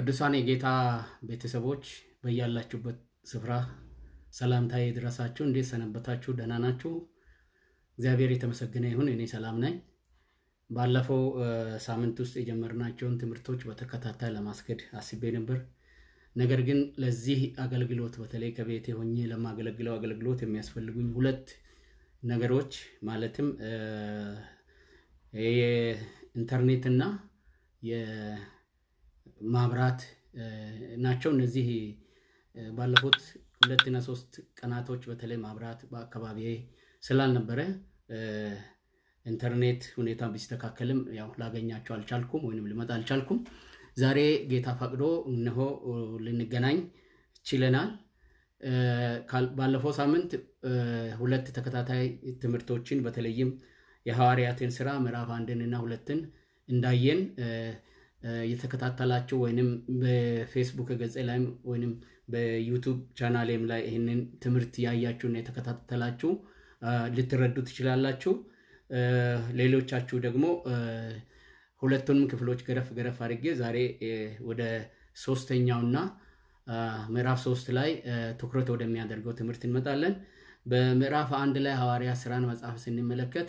ቅዱሳን የጌታ ቤተሰቦች በያላችሁበት ስፍራ ሰላምታዬ ይድረሳችሁ። እንዴት ሰነበታችሁ? ደህና ናችሁ? እግዚአብሔር የተመሰገነ ይሁን። እኔ ሰላም ነኝ። ባለፈው ሳምንት ውስጥ የጀመርናቸውን ትምህርቶች በተከታታይ ለማስገድ አስቤ ነበር። ነገር ግን ለዚህ አገልግሎት በተለይ ከቤት ሆኜ ለማገለግለው አገልግሎት የሚያስፈልጉኝ ሁለት ነገሮች ማለትም የኢንተርኔትና ማብራት ናቸው። እነዚህ ባለፉት ሁለትና ሶስት ቀናቶች በተለይ ማብራት በአካባቢ ስላልነበረ ኢንተርኔት ሁኔታ ቢስተካከልም ያው ላገኛቸው አልቻልኩም፣ ወይም ልመጣ አልቻልኩም። ዛሬ ጌታ ፈቅዶ እነሆ ልንገናኝ ችለናል። ባለፈው ሳምንት ሁለት ተከታታይ ትምህርቶችን በተለይም የሐዋርያትን ስራ ምዕራፍ አንድንና ሁለትን እንዳየን የተከታተላችሁ ወይንም በፌስቡክ ገጽ ላይም ወይንም በዩቱብ ቻናሌም ላይ ይህንን ትምህርት ያያችሁና የተከታተላችሁ ልትረዱ ትችላላችሁ። ሌሎቻችሁ ደግሞ ሁለቱንም ክፍሎች ገረፍ ገረፍ አድርጌ ዛሬ ወደ ሶስተኛውና ምዕራፍ ሶስት ላይ ትኩረት ወደሚያደርገው ትምህርት እንመጣለን። በምዕራፍ አንድ ላይ ሐዋርያ ስራን መጽሐፍ ስንመለከት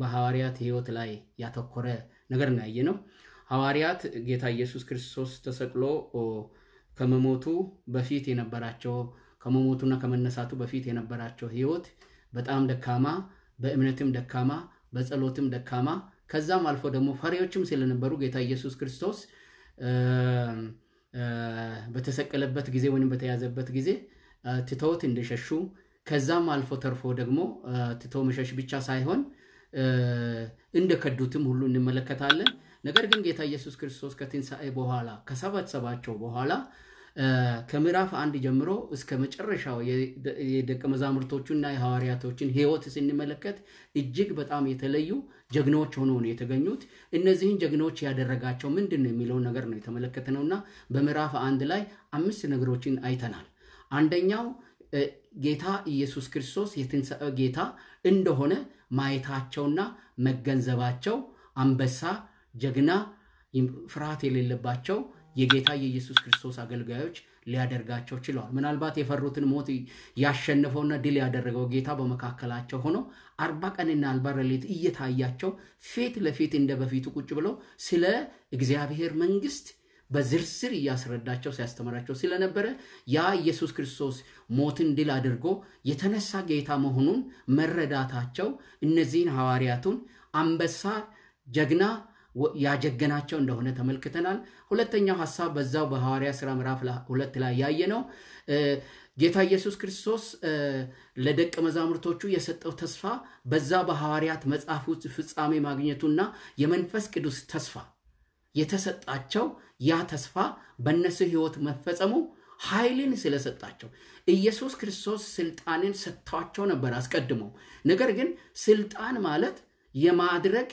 በሐዋርያት ህይወት ላይ ያተኮረ ነገር ነው ነው። ሐዋርያት ጌታ ኢየሱስ ክርስቶስ ተሰቅሎ ከመሞቱ በፊት የነበራቸው ከመሞቱና ከመነሳቱ በፊት የነበራቸው ህይወት በጣም ደካማ፣ በእምነትም ደካማ፣ በጸሎትም ደካማ ከዛም አልፎ ደግሞ ፈሪዎችም ስለነበሩ ጌታ ኢየሱስ ክርስቶስ በተሰቀለበት ጊዜ ወይም በተያዘበት ጊዜ ትተውት እንደሸሹ ከዛም አልፎ ተርፎ ደግሞ ትቶ መሸሽ ብቻ ሳይሆን እንደከዱትም ሁሉ እንመለከታለን። ነገር ግን ጌታ ኢየሱስ ክርስቶስ ከትንሣኤ በኋላ ከሰበሰባቸው በኋላ ከምዕራፍ አንድ ጀምሮ እስከ መጨረሻው የደቀ መዛሙርቶቹና የሐዋርያቶችን ህይወት ስንመለከት እጅግ በጣም የተለዩ ጀግኖች ሆኖ ነው የተገኙት። እነዚህን ጀግኖች ያደረጋቸው ምንድን ነው የሚለውን ነገር ነው የተመለከትነውና በምዕራፍ አንድ ላይ አምስት ነገሮችን አይተናል። አንደኛው ጌታ ኢየሱስ ክርስቶስ የትንሣኤ ጌታ እንደሆነ ማየታቸውና መገንዘባቸው አንበሳ ጀግና፣ ፍርሃት የሌለባቸው የጌታ የኢየሱስ ክርስቶስ አገልጋዮች ሊያደርጋቸው ችለዋል። ምናልባት የፈሩትን ሞት ያሸነፈውና ድል ያደረገው ጌታ በመካከላቸው ሆኖ አርባ ቀንና አርባ ሌሊት እየታያቸው ፊት ለፊት እንደ በፊቱ ቁጭ ብለው ስለ እግዚአብሔር መንግስት በዝርዝር እያስረዳቸው ሲያስተምራቸው ስለነበረ ያ ኢየሱስ ክርስቶስ ሞትን ድል አድርጎ የተነሳ ጌታ መሆኑን መረዳታቸው እነዚህን ሐዋርያቱን አንበሳ ጀግና ያጀገናቸው እንደሆነ ተመልክተናል። ሁለተኛው ሀሳብ በዛው በሐዋርያ ሥራ ምዕራፍ ሁለት ላይ ያየ ነው። ጌታ ኢየሱስ ክርስቶስ ለደቀ መዛሙርቶቹ የሰጠው ተስፋ በዛ በሐዋርያት መጽሐፍ ውስጥ ፍጻሜ ማግኘቱና የመንፈስ ቅዱስ ተስፋ የተሰጣቸው ያ ተስፋ በእነሱ ሕይወት መፈጸሙ ኃይልን ስለሰጣቸው ኢየሱስ ክርስቶስ ስልጣንን ሰጥቷቸው ነበር አስቀድመው። ነገር ግን ስልጣን ማለት የማድረግ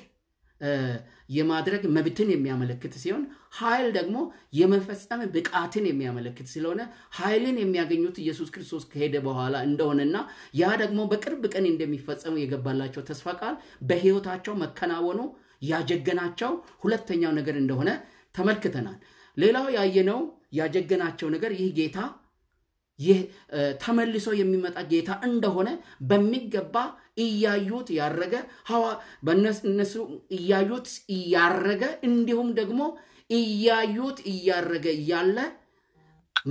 የማድረግ መብትን የሚያመለክት ሲሆን ኃይል ደግሞ የመፈጸም ብቃትን የሚያመለክት ስለሆነ ኃይልን የሚያገኙት ኢየሱስ ክርስቶስ ከሄደ በኋላ እንደሆነና ያ ደግሞ በቅርብ ቀን እንደሚፈጸሙ የገባላቸው ተስፋ ቃል በሕይወታቸው መከናወኑ ያጀገናቸው ሁለተኛው ነገር እንደሆነ ተመልክተናል። ሌላው ያየነው ያጀገናቸው ነገር ይህ ጌታ ይህ ተመልሶ የሚመጣ ጌታ እንደሆነ በሚገባ እያዩት ያረገ እነሱ እያዩት እያረገ እንዲሁም ደግሞ እያዩት እያረገ እያለ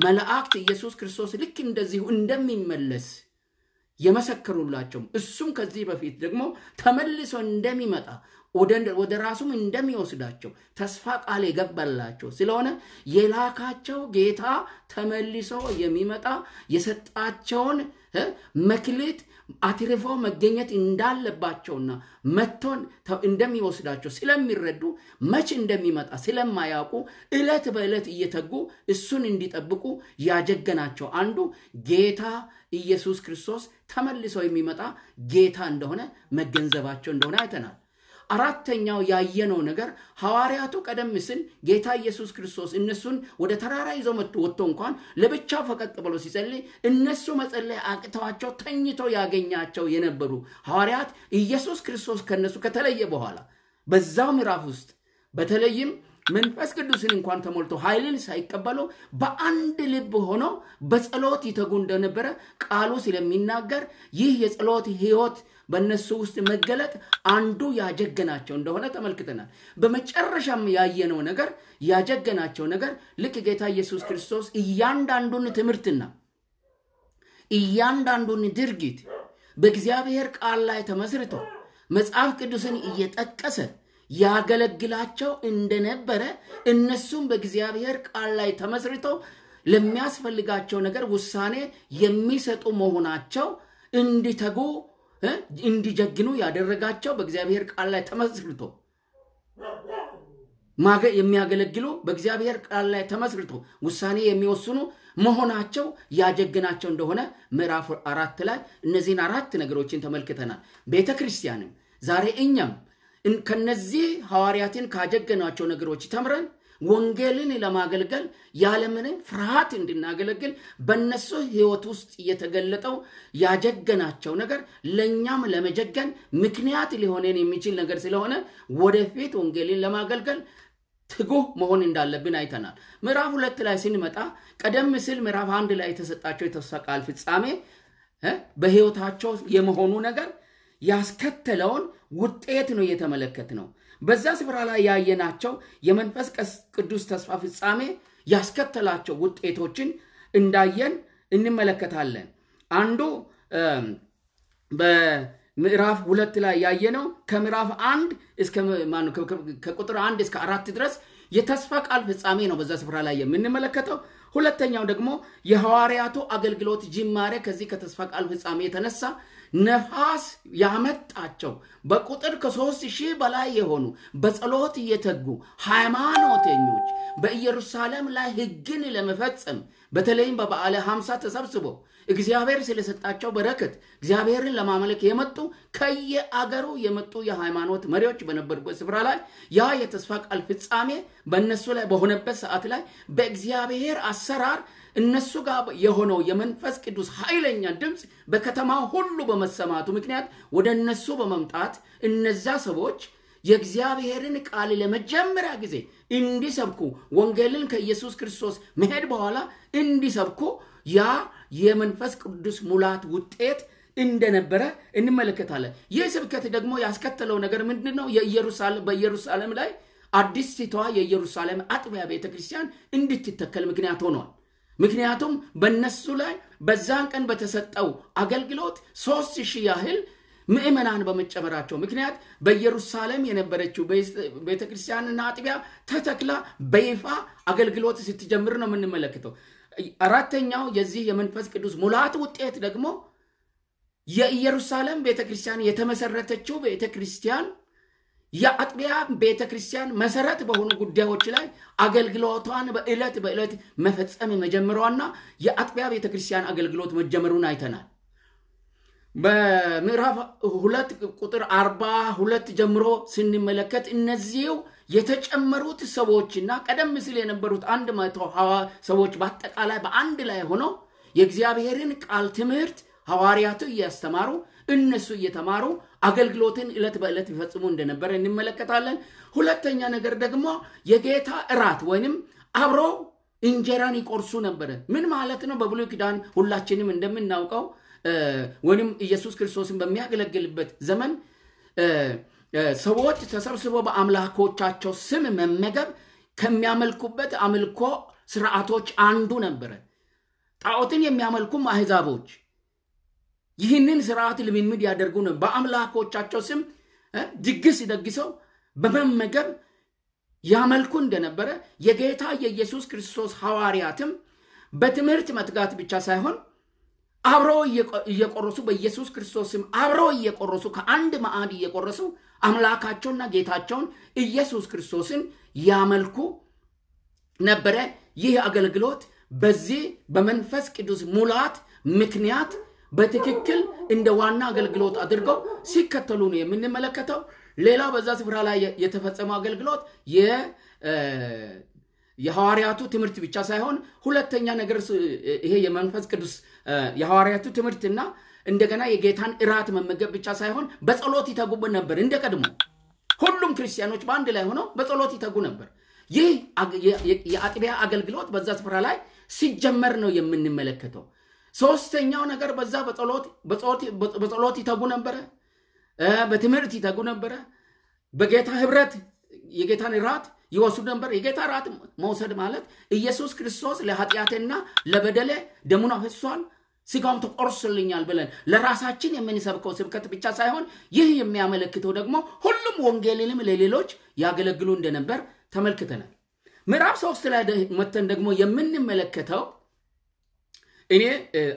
መላእክት ኢየሱስ ክርስቶስ ልክ እንደዚሁ እንደሚመለስ የመሰከሩላቸው እሱም ከዚህ በፊት ደግሞ ተመልሶ እንደሚመጣ ወደ ራሱም እንደሚወስዳቸው ተስፋ ቃል የገባላቸው ስለሆነ የላካቸው ጌታ ተመልሶ የሚመጣ የሰጣቸውን መክሊት አትርፈው መገኘት እንዳለባቸውና መቶን እንደሚወስዳቸው ስለሚረዱ መች እንደሚመጣ ስለማያውቁ እለት በእለት እየተጉ እሱን እንዲጠብቁ ያጀገናቸው አንዱ ጌታ ኢየሱስ ክርስቶስ ተመልሶ የሚመጣ ጌታ እንደሆነ መገንዘባቸው እንደሆነ አይተናል። አራተኛው ያየነው ነገር ሐዋርያቱ ቀደም ሲል ጌታ ኢየሱስ ክርስቶስ እነሱን ወደ ተራራ ይዘው ወጥቶ እንኳን ለብቻው ፈቀቅ ብሎ ሲጸልይ እነሱ መጸለይ አቅተዋቸው ተኝቶ ያገኛቸው የነበሩ ሐዋርያት ኢየሱስ ክርስቶስ ከነሱ ከተለየ በኋላ በዛው ምዕራፍ ውስጥ በተለይም መንፈስ ቅዱስን እንኳን ተሞልቶ ኃይልን ሳይቀበሉ በአንድ ልብ ሆኖ በጸሎት ይተጉ እንደነበረ ቃሉ ስለሚናገር ይህ የጸሎት ህይወት በእነሱ ውስጥ መገለጥ አንዱ ያጀገናቸው እንደሆነ ተመልክተናል። በመጨረሻም ያየነው ነገር ያጀገናቸው ነገር ልክ ጌታ ኢየሱስ ክርስቶስ እያንዳንዱን ትምህርትና እያንዳንዱን ድርጊት በእግዚአብሔር ቃል ላይ ተመስርቶ መጽሐፍ ቅዱስን እየጠቀሰ ያገለግላቸው እንደነበረ እነሱም በእግዚአብሔር ቃል ላይ ተመስርተው ለሚያስፈልጋቸው ነገር ውሳኔ የሚሰጡ መሆናቸው እንዲተጉ እንዲጀግኑ ያደረጋቸው በእግዚአብሔር ቃል ላይ ተመስርቶ የሚያገለግሉ በእግዚአብሔር ቃል ላይ ተመስርቶ ውሳኔ የሚወስኑ መሆናቸው ያጀግናቸው እንደሆነ ምዕራፍ አራት ላይ እነዚህን አራት ነገሮችን ተመልክተናል። ቤተ ክርስቲያንም ዛሬ እኛም ከነዚህ ሐዋርያትን ካጀገናቸው ነገሮች ተምረን ወንጌልን ለማገልገል ያለምንም ፍርሃት እንድናገለግል በእነሱ ህይወት ውስጥ የተገለጠው ያጀገናቸው ነገር ለእኛም ለመጀገን ምክንያት ሊሆነን የሚችል ነገር ስለሆነ ወደፊት ወንጌልን ለማገልገል ትጉህ መሆን እንዳለብን አይተናል። ምዕራፍ ሁለት ላይ ስንመጣ ቀደም ሲል ምዕራፍ አንድ ላይ የተሰጣቸው የተስፋ ቃል ፍጻሜ በህይወታቸው የመሆኑ ነገር ያስከተለውን ውጤት ነው እየተመለከት ነው። በዛ ስፍራ ላይ ያየናቸው የመንፈስ ቅዱስ ተስፋ ፍጻሜ ያስከተላቸው ውጤቶችን እንዳየን እንመለከታለን። አንዱ በምዕራፍ ሁለት ላይ ያየነው ከምዕራፍ አንድ ከቁጥር አንድ እስከ አራት ድረስ የተስፋ ቃል ፍጻሜ ነው በዛ ስፍራ ላይ የምንመለከተው። ሁለተኛው ደግሞ የሐዋርያቱ አገልግሎት ጅማሬ ከዚህ ከተስፋ ቃል ፍጻሜ የተነሳ ነፋስ ያመጣቸው በቁጥር ከሶስት ሺህ በላይ የሆኑ በጸሎት እየተጉ ሃይማኖተኞች በኢየሩሳሌም ላይ ህግን ለመፈጸም በተለይም በበዓለ ሐምሳ ተሰብስቦ እግዚአብሔር ስለሰጣቸው በረከት እግዚአብሔርን ለማመለክ የመጡ ከየአገሩ የመጡ የሃይማኖት መሪዎች በነበሩበት ስፍራ ላይ ያ የተስፋ ቃል ፍጻሜ በእነሱ ላይ በሆነበት ሰዓት ላይ በእግዚአብሔር አሰራር እነሱ ጋር የሆነው የመንፈስ ቅዱስ ኃይለኛ ድምፅ በከተማ ሁሉ በመሰማቱ ምክንያት ወደ እነሱ በመምጣት እነዛ ሰዎች የእግዚአብሔርን ቃል ለመጀመሪያ ጊዜ እንዲሰብኩ ወንጌልን ከኢየሱስ ክርስቶስ መሄድ በኋላ እንዲሰብኩ ያ የመንፈስ ቅዱስ ሙላት ውጤት እንደነበረ እንመለከታለን። ይህ ስብከት ደግሞ ያስከተለው ነገር ምንድን ነው? በኢየሩሳሌም ላይ አዲስቷ የኢየሩሳሌም አጥቢያ ቤተክርስቲያን እንድትተከል ምክንያት ሆኗል። ምክንያቱም በነሱ ላይ በዛን ቀን በተሰጠው አገልግሎት ሶስት ሺህ ያህል ምእመናን በመጨመራቸው ምክንያት በኢየሩሳሌም የነበረችው ቤተክርስቲያን አጥቢያ ተተክላ በይፋ አገልግሎት ስትጀምር ነው የምንመለከተው። አራተኛው የዚህ የመንፈስ ቅዱስ ሙላት ውጤት ደግሞ የኢየሩሳሌም ቤተክርስቲያን የተመሰረተችው ቤተክርስቲያን። የአጥቢያ ቤተ ክርስቲያን መሰረት በሆኑ ጉዳዮች ላይ አገልግሎቷን በዕለት በዕለት መፈጸም መጀመሯና የአጥቢያ ቤተ ክርስቲያን አገልግሎት መጀመሩን አይተናል። በምዕራፍ ሁለት ቁጥር አርባ ሁለት ጀምሮ ስንመለከት እነዚሁ የተጨመሩት ሰዎችና ቀደም ሲል የነበሩት አንድ መቶ ሰዎች በአጠቃላይ በአንድ ላይ ሆነው የእግዚአብሔርን ቃል ትምህርት ሐዋርያቱ እያስተማሩ እነሱ እየተማሩ አገልግሎትን እለት በእለት ይፈጽሙ እንደነበረ እንመለከታለን። ሁለተኛ ነገር ደግሞ የጌታ እራት ወይንም አብሮ እንጀራን ይቆርሱ ነበረ። ምን ማለት ነው? በብሉ ኪዳን ሁላችንም እንደምናውቀው ወይም ኢየሱስ ክርስቶስን በሚያገለግልበት ዘመን ሰዎች ተሰብስበው በአምላኮቻቸው ስም መመገብ ከሚያመልኩበት አምልኮ ስርዓቶች አንዱ ነበረ። ጣዖትን የሚያመልኩም አህዛቦች ይህንን ስርዓት ልምምድ ያደርጉ ነው። በአምላኮቻቸው ስም ድግስ ደግሰው በመመገብ ያመልኩ እንደነበረ የጌታ የኢየሱስ ክርስቶስ ሐዋርያትም በትምህርት መትጋት ብቻ ሳይሆን አብረው እየቆረሱ በኢየሱስ ክርስቶስም ስም እየቆረሱ ከአንድ ማዕድ እየቆረሱ አምላካቸውና ጌታቸውን ኢየሱስ ክርስቶስን ያመልኩ ነበረ። ይህ አገልግሎት በዚህ በመንፈስ ቅዱስ ሙላት ምክንያት በትክክል እንደ ዋና አገልግሎት አድርገው ሲከተሉ ነው የምንመለከተው። ሌላው በዛ ስፍራ ላይ የተፈጸመው አገልግሎት የሐዋርያቱ ትምህርት ብቻ ሳይሆን ሁለተኛ ነገር ይሄ የመንፈስ ቅዱስ የሐዋርያቱ ትምህርትና እንደገና የጌታን እራት መመገብ ብቻ ሳይሆን በጸሎት ይተጉ ነበር። እንደ ቀድሞ ሁሉም ክርስቲያኖች በአንድ ላይ ሆነው በጸሎት ይተጉ ነበር። ይህ የአጥቢያ አገልግሎት በዛ ስፍራ ላይ ሲጀመር ነው የምንመለከተው። ሶስተኛው ነገር በዛ በጸሎት ይተጉ ነበረ፣ በትምህርት ይተጉ ነበረ፣ በጌታ ህብረት የጌታን ራት ይወስዱ ነበር። የጌታ ራት መውሰድ ማለት ኢየሱስ ክርስቶስ ለኃጢአቴና ለበደሌ ደሙን አፍስሷል ስጋውም ተቆርሶልኛል ብለን ለራሳችን የምንሰብከው ስብከት ብቻ ሳይሆን ይህ የሚያመለክተው ደግሞ ሁሉም ወንጌልንም ለሌሎች ያገለግሉ እንደነበር ተመልክተናል። ምዕራፍ ሶስት ላይ መተን ደግሞ የምንመለከተው እኔ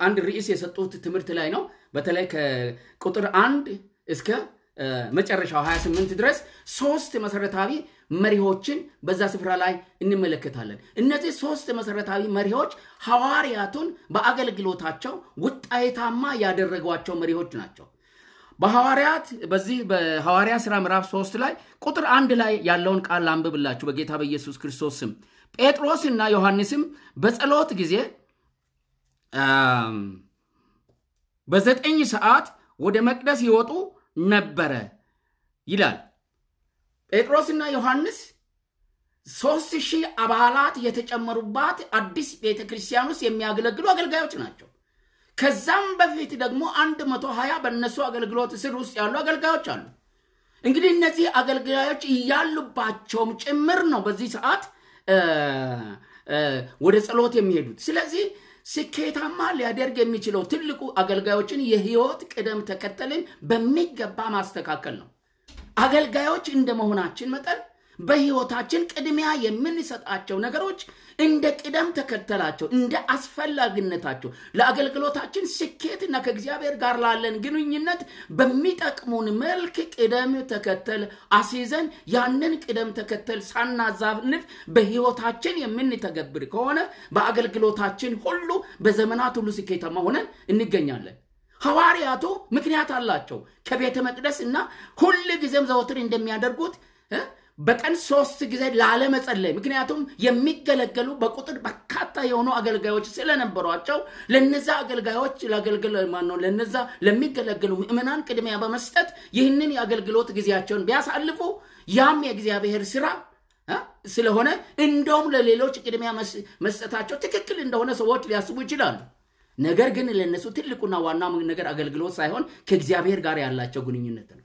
አንድ ርዕስ የሰጡት ትምህርት ላይ ነው። በተለይ ከቁጥር አንድ እስከ መጨረሻው 28 ድረስ ሶስት መሰረታዊ መሪዎችን በዛ ስፍራ ላይ እንመለከታለን። እነዚህ ሶስት መሰረታዊ መሪዎች ሐዋርያቱን በአገልግሎታቸው ውጣይታማ ያደረጓቸው መሪዎች ናቸው። በሐዋርያት በዚህ በሐዋርያ ሥራ ምዕራፍ 3 ላይ ቁጥር አንድ ላይ ያለውን ቃል አንብብላችሁ በጌታ በኢየሱስ ክርስቶስ ስም ጴጥሮስና ዮሐንስም በጸሎት ጊዜ በዘጠኝ ሰዓት ወደ መቅደስ ይወጡ ነበረ ይላል። ጴጥሮስና ዮሐንስ ሶስት ሺህ አባላት የተጨመሩባት አዲስ ቤተ ክርስቲያን ውስጥ የሚያገለግሉ አገልጋዮች ናቸው። ከዛም በፊት ደግሞ አንድ መቶ ሀያ በእነሱ አገልግሎት ስር ውስጥ ያሉ አገልጋዮች አሉ። እንግዲህ እነዚህ አገልጋዮች እያሉባቸውም ጭምር ነው በዚህ ሰዓት ወደ ጸሎት የሚሄዱት። ስለዚህ ስኬታማ ሊያደርግ የሚችለው ትልቁ አገልጋዮችን የህይወት ቅደም ተከተልን በሚገባ ማስተካከል ነው። አገልጋዮች እንደመሆናችን መጠን በህይወታችን ቅድሚያ የምንሰጣቸው ነገሮች እንደ ቅደም ተከተላቸው እንደ አስፈላጊነታቸው ለአገልግሎታችን ስኬትና ከእግዚአብሔር ጋር ላለን ግንኙነት በሚጠቅሙን መልክ ቅደም ተከተል አስይዘን ያንን ቅደም ተከተል ሳናዛንፍ በህይወታችን የምንተገብር ከሆነ በአገልግሎታችን ሁሉ በዘመናት ሁሉ ስኬታማ ሆነን እንገኛለን ሐዋርያቱ ምክንያት አላቸው ከቤተ መቅደስ እና ሁል ጊዜም ዘወትር እንደሚያደርጉት በቀን ሶስት ጊዜ ላለመጸለይ ምክንያቱም የሚገለገሉ በቁጥር በርካታ የሆኑ አገልጋዮች ስለነበሯቸው ለነዛ አገልጋዮች ለአገልግል ለነዛ ለሚገለገሉ ምእመናን ቅድሚያ በመስጠት ይህንን የአገልግሎት ጊዜያቸውን ቢያሳልፉ ያም የእግዚአብሔር ስራ ስለሆነ እንደውም ለሌሎች ቅድሚያ መስጠታቸው ትክክል እንደሆነ ሰዎች ሊያስቡ ይችላሉ። ነገር ግን ለነሱ ትልቁና ዋና ነገር አገልግሎት ሳይሆን ከእግዚአብሔር ጋር ያላቸው ግንኙነት ነው።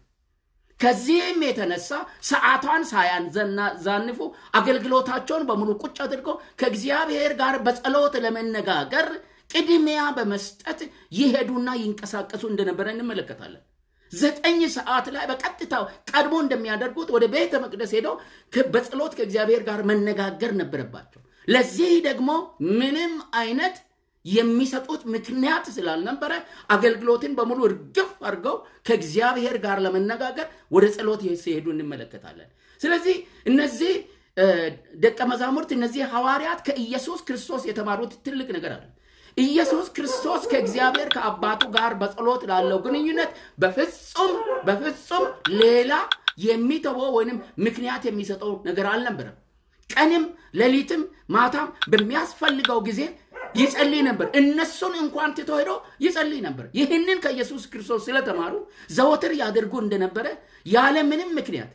ከዚህም የተነሳ ሰዓቷን ሳያዛንፉ አገልግሎታቸውን በሙሉ ቁጭ አድርገው ከእግዚአብሔር ጋር በጸሎት ለመነጋገር ቅድሚያ በመስጠት ይሄዱና ይንቀሳቀሱ እንደነበረ እንመለከታለን። ዘጠኝ ሰዓት ላይ በቀጥታ ቀድሞ እንደሚያደርጉት ወደ ቤተ መቅደስ ሄደው በጸሎት ከእግዚአብሔር ጋር መነጋገር ነበረባቸው። ለዚህ ደግሞ ምንም አይነት የሚሰጡት ምክንያት ስላልነበረ አገልግሎትን በሙሉ እርግፍ አድርገው ከእግዚአብሔር ጋር ለመነጋገር ወደ ጸሎት ሲሄዱ እንመለከታለን። ስለዚህ እነዚህ ደቀ መዛሙርት እነዚህ ሐዋርያት ከኢየሱስ ክርስቶስ የተማሩት ትልቅ ነገር አለ። ኢየሱስ ክርስቶስ ከእግዚአብሔር ከአባቱ ጋር በጸሎት ላለው ግንኙነት በፍጹም በፍጹም ሌላ የሚተወው ወይንም ምክንያት የሚሰጠው ነገር አልነበረም። ቀንም ሌሊትም ማታም በሚያስፈልገው ጊዜ ይጸልይ ነበር። እነሱን እንኳን ትቶ ሄዶ ይጸልይ ነበር። ይህንን ከኢየሱስ ክርስቶስ ስለተማሩ ዘወትር ያደርጉ እንደነበረ ያለ ምንም ምክንያት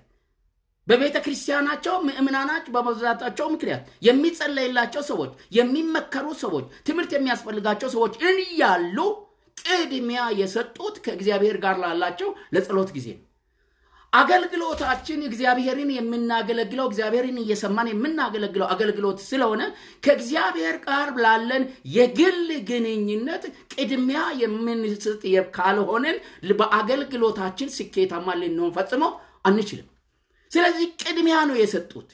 በቤተ ክርስቲያናቸው ምእምናናች በመዛታቸው ምክንያት የሚጸለይላቸው ሰዎች፣ የሚመከሩ ሰዎች፣ ትምህርት የሚያስፈልጋቸው ሰዎች እያሉ ቅድሚያ የሰጡት ከእግዚአብሔር ጋር ላላቸው ለጸሎት ጊዜ ነው። አገልግሎታችን እግዚአብሔርን የምናገለግለው እግዚአብሔርን እየሰማን የምናገለግለው አገልግሎት ስለሆነ ከእግዚአብሔር ጋር ላለን የግል ግንኙነት ቅድሚያ የምንስጥ ካልሆንን በአገልግሎታችን ስኬታማ ልንሆን ፈጽሞ አንችልም። ስለዚህ ቅድሚያ ነው የሰጡት።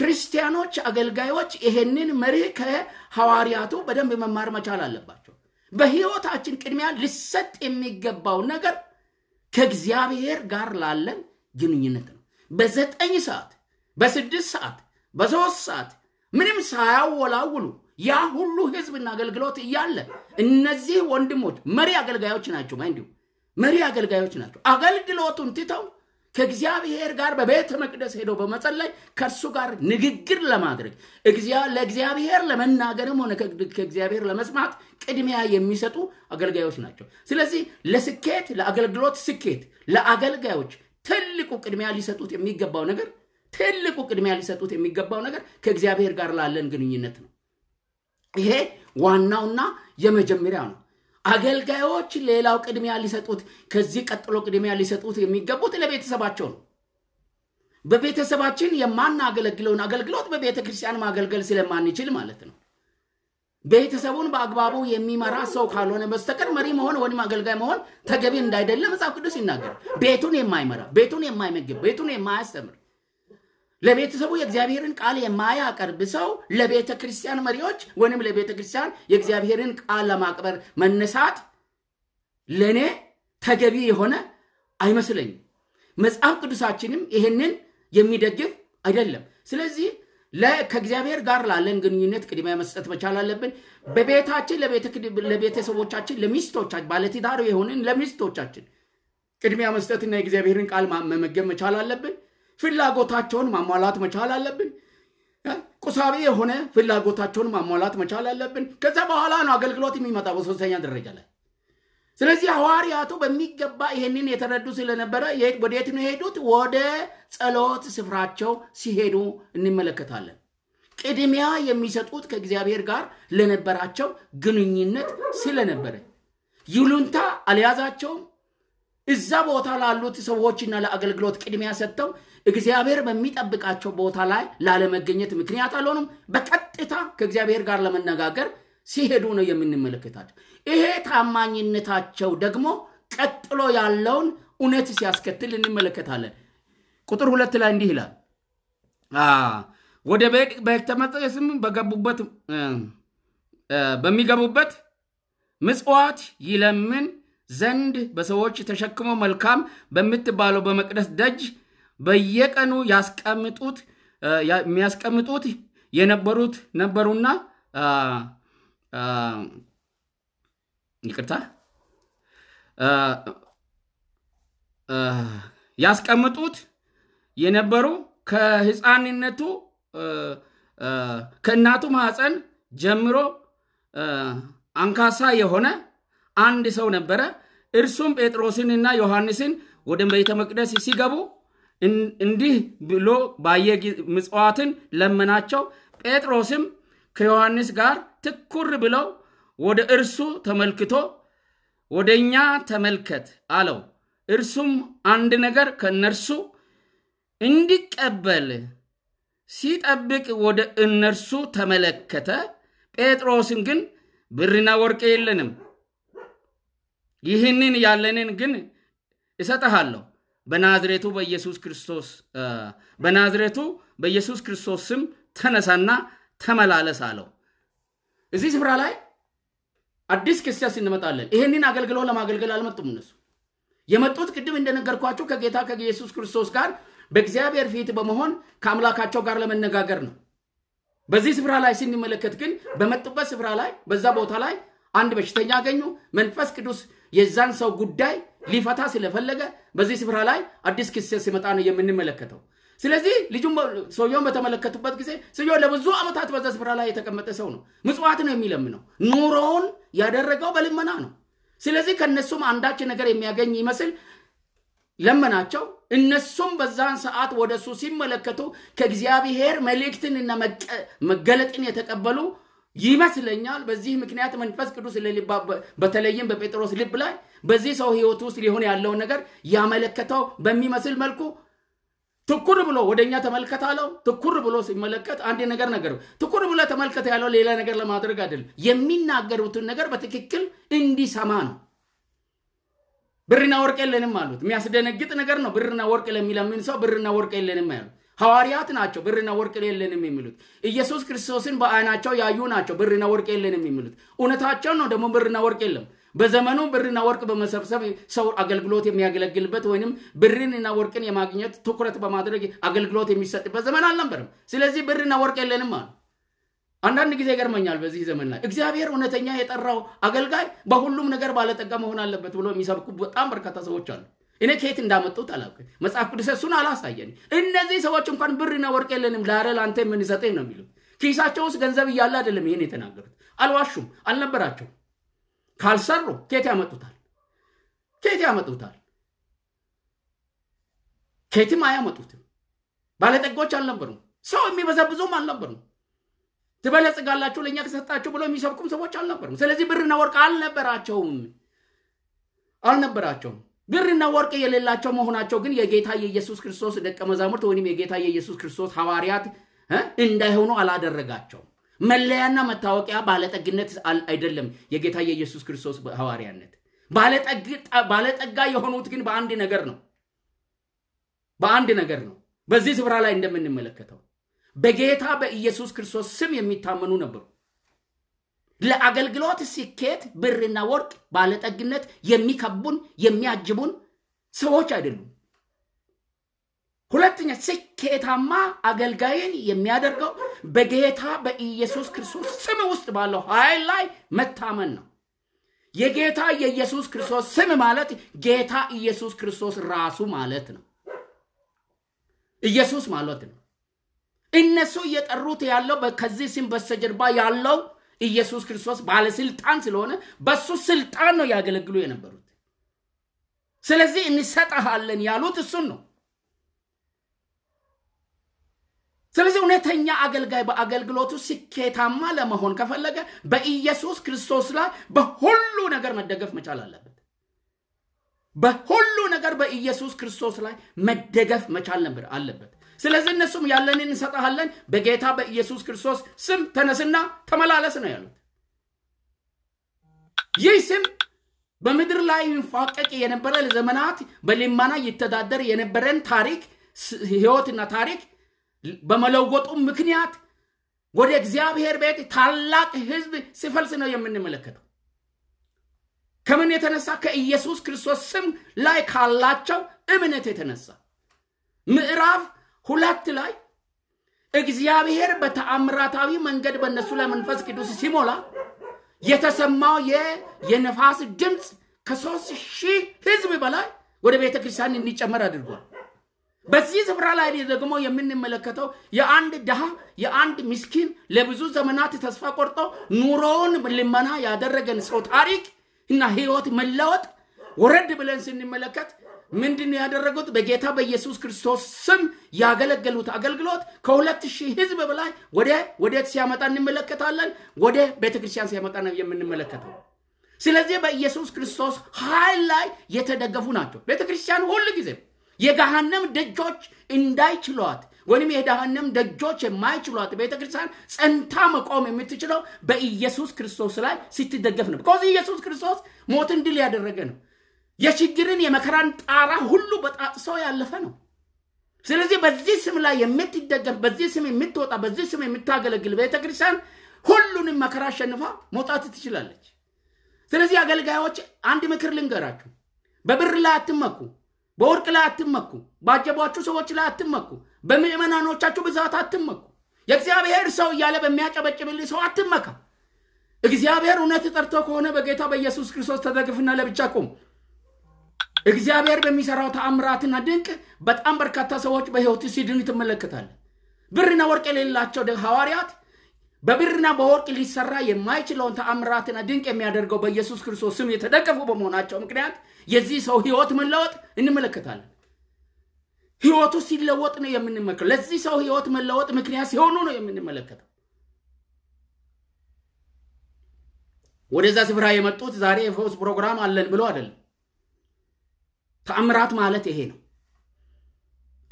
ክርስቲያኖች አገልጋዮች ይሄንን መርህ ከሐዋርያቱ በደንብ መማር መቻል አለባቸው። በህይወታችን ቅድሚያ ልሰጥ የሚገባው ነገር ከእግዚአብሔር ጋር ላለን ግንኙነት ነው። በዘጠኝ ሰዓት፣ በስድስት ሰዓት፣ በሶስት ሰዓት ምንም ሳያወላውሉ ያ ሁሉ ህዝብና አገልግሎት እያለ እነዚህ ወንድሞች መሪ አገልጋዮች ናቸው። እንዲሁ መሪ አገልጋዮች ናቸው። አገልግሎቱን ትተው ከእግዚአብሔር ጋር በቤተ መቅደስ ሄደው በመጸለይ ከእርሱ ጋር ንግግር ለማድረግ ለእግዚአብሔር ለመናገርም ሆነ ከእግዚአብሔር ለመስማት ቅድሚያ የሚሰጡ አገልጋዮች ናቸው። ስለዚህ ለስኬት ለአገልግሎት ስኬት ለአገልጋዮች ትልቁ ቅድሚያ ሊሰጡት የሚገባው ነገር ትልቁ ቅድሚያ ሊሰጡት የሚገባው ነገር ከእግዚአብሔር ጋር ላለን ግንኙነት ነው። ይሄ ዋናውና የመጀመሪያ ነው። አገልጋዮች ሌላው ቅድሚያ ሊሰጡት ከዚህ ቀጥሎ ቅድሚያ ሊሰጡት የሚገቡት ለቤተሰባቸው ነው። በቤተሰባችን የማናገለግለውን አገልግሎት በቤተ ክርስቲያን ማገልገል ስለማንችል ማለት ነው። ቤተሰቡን በአግባቡ የሚመራ ሰው ካልሆነ በስተቀር መሪ መሆን ወይም አገልጋይ መሆን ተገቢ እንዳይደለ መጽሐፍ ቅዱስ ይናገራል። ቤቱን የማይመራ ቤቱን የማይመግብ ቤቱን የማያስተምር ለቤተሰቡ የእግዚአብሔርን ቃል የማያቀርብ ሰው ለቤተ ክርስቲያን መሪዎች ወይንም ለቤተ ክርስቲያን የእግዚአብሔርን ቃል ለማቅበር መነሳት ለእኔ ተገቢ የሆነ አይመስለኝም። መጽሐፍ ቅዱሳችንም ይህንን የሚደግፍ አይደለም። ስለዚህ ከእግዚአብሔር ጋር ላለን ግንኙነት ቅድሚያ መስጠት መቻል አለብን። በቤታችን ለቤተሰቦቻችን፣ ለሚስቶቻችን ባለትዳር የሆንን ለሚስቶቻችን ቅድሚያ መስጠትና የእግዚአብሔርን ቃል መመገብ መቻል አለብን። ፍላጎታቸውን ማሟላት መቻል አለብን። ቁሳዊ የሆነ ፍላጎታቸውን ማሟላት መቻል አለብን። ከዛ በኋላ ነው አገልግሎት የሚመጣ በሶስተኛ ደረጃ ላይ። ስለዚህ ሐዋርያቱ በሚገባ ይሄንን የተረዱ ስለነበረ ወደየት ነው የሄዱት? ወደ ጸሎት ስፍራቸው ሲሄዱ እንመለከታለን። ቅድሚያ የሚሰጡት ከእግዚአብሔር ጋር ለነበራቸው ግንኙነት ስለነበረ ይሉንታ አልያዛቸውም። እዛ ቦታ ላሉት ሰዎችና ለአገልግሎት ቅድሚያ ሰጥተው እግዚአብሔር በሚጠብቃቸው ቦታ ላይ ላለመገኘት ምክንያት አልሆኑም። በቀጥታ ከእግዚአብሔር ጋር ለመነጋገር ሲሄዱ ነው የምንመለከታቸው። ይሄ ታማኝነታቸው ደግሞ ቀጥሎ ያለውን እውነት ሲያስከትል እንመለከታለን። ቁጥር ሁለት ላይ እንዲህ ይላል ወደ ቤተ መቅደስም በገቡበት በሚገቡበት ምጽዋት ይለምን ዘንድ በሰዎች ተሸክሞ መልካም በምትባለው በመቅደስ ደጅ በየቀኑ ያስቀምጡት የሚያስቀምጡት የነበሩት ነበሩና ይቅርታ ያስቀምጡት የነበሩ ከህፃንነቱ ከእናቱ ማህፀን ጀምሮ አንካሳ የሆነ አንድ ሰው ነበረ። እርሱም ጴጥሮስንና ዮሐንስን ወደ ቤተ መቅደስ ሲገቡ እንዲህ ብሎ ባየ ምጽዋትን ለመናቸው። ጴጥሮስም ከዮሐንስ ጋር ትኩር ብለው ወደ እርሱ ተመልክቶ ወደ እኛ ተመልከት አለው። እርሱም አንድ ነገር ከእነርሱ እንዲቀበል ሲጠብቅ ወደ እነርሱ ተመለከተ። ጴጥሮስን ግን ብርና ወርቅ የለንም፣ ይህንን ያለንን ግን እሰጠሃለሁ በናዝሬቱ በኢየሱስ ክርስቶስ በናዝሬቱ በኢየሱስ ክርስቶስ ስም ተነሳና ተመላለስ አለው። እዚህ ስፍራ ላይ አዲስ ክርስቲያን እንመጣለን። ይሄንን አገልግሎ ለማገልገል አልመጡም። እነሱ የመጡት ቅድም እንደነገርኳቸው ከጌታ ከኢየሱስ ክርስቶስ ጋር በእግዚአብሔር ፊት በመሆን ከአምላካቸው ጋር ለመነጋገር ነው። በዚህ ስፍራ ላይ ስንመለከት ግን በመጡበት ስፍራ ላይ በዛ ቦታ ላይ አንድ በሽተኛ ያገኙ። መንፈስ ቅዱስ የዛን ሰው ጉዳይ ሊፈታ ስለፈለገ በዚህ ስፍራ ላይ አዲስ ክስ ሲመጣ ነው የምንመለከተው። ስለዚህ ልጁም ሰውየውን በተመለከቱበት ጊዜ ሰውየው ለብዙ ዓመታት በዛ ስፍራ ላይ የተቀመጠ ሰው ነው። ምጽዋት ነው የሚለምነው። ኑሮውን ያደረገው በልመና ነው። ስለዚህ ከእነሱም አንዳች ነገር የሚያገኝ ይመስል ለመናቸው። እነሱም በዛን ሰዓት ወደ እሱ ሲመለከቱ ከእግዚአብሔር መልእክትንና መገለጥን የተቀበሉ ይመስለኛል። በዚህ ምክንያት መንፈስ ቅዱስ በተለይም በጴጥሮስ ልብ ላይ በዚህ ሰው ህይወት ውስጥ ሊሆን ያለውን ነገር ያመለከተው በሚመስል መልኩ ትኩር ብሎ ወደ እኛ ተመልከት አለው። ትኩር ብሎ ሲመለከት አንድ ነገር ነገር ትኩር ብሎ ተመልከት ያለው ሌላ ነገር ለማድረግ አይደለም። የሚናገሩትን ነገር በትክክል እንዲሰማ ነው። ብርና ወርቅ የለንም አሉት። የሚያስደነግጥ ነገር ነው። ብርና ወርቅ ለሚለምን ሰው ብርና ወርቅ የለንም ያሉት ሐዋርያት ናቸው። ብርና ወርቅ የለንም የሚሉት ኢየሱስ ክርስቶስን በአይናቸው ያዩ ናቸው። ብርና ወርቅ የለንም የሚሉት እውነታቸው ነው። ደግሞ ብርና ወርቅ የለም። በዘመኑ ብርና ወርቅ በመሰብሰብ ሰው አገልግሎት የሚያገለግልበት ወይም ብርንና ወርቅን የማግኘት ትኩረት በማድረግ አገልግሎት የሚሰጥበት ዘመን አልነበርም። ስለዚህ ብርና ወርቅ የለንም አሉ። አንዳንድ ጊዜ ይገርመኛል በዚህ ዘመን ላይ እግዚአብሔር እውነተኛ የጠራው አገልጋይ በሁሉም ነገር ባለጠጋ መሆን አለበት ብሎ የሚሰብኩ በጣም በርካታ ሰዎች አሉ። እኔ ከየት እንዳመጡት አላውቅም። መጽሐፍ ቅዱስ እሱን አላሳየን። እነዚህ ሰዎች እንኳን ብርና ወርቅ የለንም ላረ ለአንተ የምንሰጠኝ ነው የሚሉት። ኪሳቸው ውስጥ ገንዘብ እያለ አይደለም ይህን የተናገሩት። አልዋሹም፣ አልነበራቸውም። ካልሰሩ ኬት ያመጡታል? ኬት ያመጡታል? ኬትም አያመጡትም። ባለጠጎች አልነበሩም። ሰው የሚበዘብዙም አልነበሩም። ትበለጽጋላችሁ ለእኛ ከሰጣችሁ ብሎ የሚሰብኩም ሰዎች አልነበሩም። ስለዚህ ብርና ወርቅ አልነበራቸውም አልነበራቸውም። ብርና ወርቅ የሌላቸው መሆናቸው ግን የጌታ የኢየሱስ ክርስቶስ ደቀ መዛሙርት ወይም የጌታ የኢየሱስ ክርስቶስ ሐዋርያት እንዳይሆኑ አላደረጋቸውም። መለያና መታወቂያ ባለጠግነት አይደለም። የጌታ የኢየሱስ ክርስቶስ ሐዋርያነት ባለጠጋ የሆኑት ግን በአንድ ነገር ነው፣ በአንድ ነገር ነው። በዚህ ስፍራ ላይ እንደምንመለከተው በጌታ በኢየሱስ ክርስቶስ ስም የሚታመኑ ነበሩ። ለአገልግሎት ስኬት ብርና ወርቅ ባለጠግነት የሚከቡን የሚያጅቡን ሰዎች አይደሉም። ሁለተኛ ስኬታማ አገልጋይን የሚያደርገው በጌታ በኢየሱስ ክርስቶስ ስም ውስጥ ባለው ኃይል ላይ መታመን ነው። የጌታ የኢየሱስ ክርስቶስ ስም ማለት ጌታ ኢየሱስ ክርስቶስ ራሱ ማለት ነው። ኢየሱስ ማለት ነው። እነሱ እየጠሩት ያለው ከዚህ ስም በስተጀርባ ያለው ኢየሱስ ክርስቶስ ባለስልጣን ስለሆነ በሱ ስልጣን ነው ያገለግሉ የነበሩት። ስለዚህ እንሰጠሃለን ያሉት እሱን ነው። ስለዚህ እውነተኛ አገልጋይ በአገልግሎቱ ስኬታማ ለመሆን ከፈለገ በኢየሱስ ክርስቶስ ላይ በሁሉ ነገር መደገፍ መቻል አለበት። በሁሉ ነገር በኢየሱስ ክርስቶስ ላይ መደገፍ መቻል አለበት። ስለዚህ እነሱም ያለን እንሰጠሃለን፣ በጌታ በኢየሱስ ክርስቶስ ስም ተነስና ተመላለስ ነው ያሉት። ይህ ስም በምድር ላይ ይንፋቀቅ የነበረ ለዘመናት በሊማና ይተዳደር የነበረን ታሪክ ህይወትና ታሪክ በመለወጡ ምክንያት ወደ እግዚአብሔር ቤት ታላቅ ህዝብ ሲፈልስ ነው የምንመለከተው። ከምን የተነሳ? ከኢየሱስ ክርስቶስ ስም ላይ ካላቸው እምነት የተነሳ። ምዕራፍ ሁለት ላይ እግዚአብሔር በተአምራታዊ መንገድ በእነሱ ላይ መንፈስ ቅዱስ ሲሞላ የተሰማው የነፋስ ድምፅ ከሶስት ሺህ ህዝብ በላይ ወደ ቤተ ክርስቲያን እንዲጨመር አድርጓል። በዚህ ስፍራ ላይ ደግሞ የምንመለከተው የአንድ ድሃ የአንድ ምስኪን ለብዙ ዘመናት ተስፋ ቆርጦ ኑሮውን ልመና ያደረገን ሰው ታሪክ እና ህይወት መለወጥ ወረድ ብለን ስንመለከት ምንድን ያደረጉት በጌታ በኢየሱስ ክርስቶስ ስም ያገለገሉት አገልግሎት ከሁለት ሺህ ህዝብ በላይ ወደ ወደት ሲያመጣ እንመለከታለን ወደ ቤተክርስቲያን ሲያመጣ ነው የምንመለከተው ስለዚህ በኢየሱስ ክርስቶስ ሀይል ላይ የተደገፉ ናቸው ቤተክርስቲያን ሁሉ ጊዜ የገሃነም ደጆች እንዳይችሏት ወይም የገሃነም ደጆች የማይችሏት ቤተ ክርስቲያን ጸንታ መቆም የምትችለው በኢየሱስ ክርስቶስ ላይ ስትደገፍ ነው። ቢኮዝ ኢየሱስ ክርስቶስ ሞትን ድል ያደረገ ነው። የችግርን የመከራን ጣራ ሁሉ በጣጥሶ ያለፈ ነው። ስለዚህ በዚህ ስም ላይ የምትደገፍ፣ በዚህ ስም የምትወጣ፣ በዚህ ስም የምታገለግል ቤተክርስቲያን ሁሉንም መከራ አሸንፋ መውጣት ትችላለች። ስለዚህ አገልጋዮች አንድ ምክር ልንገራችሁ፣ በብር ላይ አትመኩ። በወርቅ ላይ አትመኩ፣ ባጀቧችሁ ሰዎች ላይ አትመኩ፣ በምዕመናኖቻችሁ ብዛት አትመኩ፣ የእግዚአብሔር ሰው እያለ በሚያጨበጭብል ሰው አትመካ። እግዚአብሔር እውነት ጠርቶ ከሆነ በጌታ በኢየሱስ ክርስቶስ ተደግፍና ለብቻ ቁም እግዚአብሔር በሚሰራው ተአምራትና ድንቅ በጣም በርካታ ሰዎች በሕይወት ሲድን ትመለከታለ። ብርና ወርቅ የሌላቸው ሐዋርያት በብርና በወርቅ ሊሰራ የማይችለውን ተአምራትና ድንቅ የሚያደርገው በኢየሱስ ክርስቶስ ስም የተደገፉ በመሆናቸው ምክንያት የዚህ ሰው ህይወት መለወጥ እንመለከታለን። ህይወቱ ሲለወጥ ነው የምንመለከ ለዚህ ሰው ህይወት መለወጥ ምክንያት ሲሆኑ ነው የምንመለከተው። ወደዛ ስፍራ የመጡት ዛሬ የፈውስ ፕሮግራም አለን ብሎ አይደለም። ተአምራት ማለት ይሄ ነው።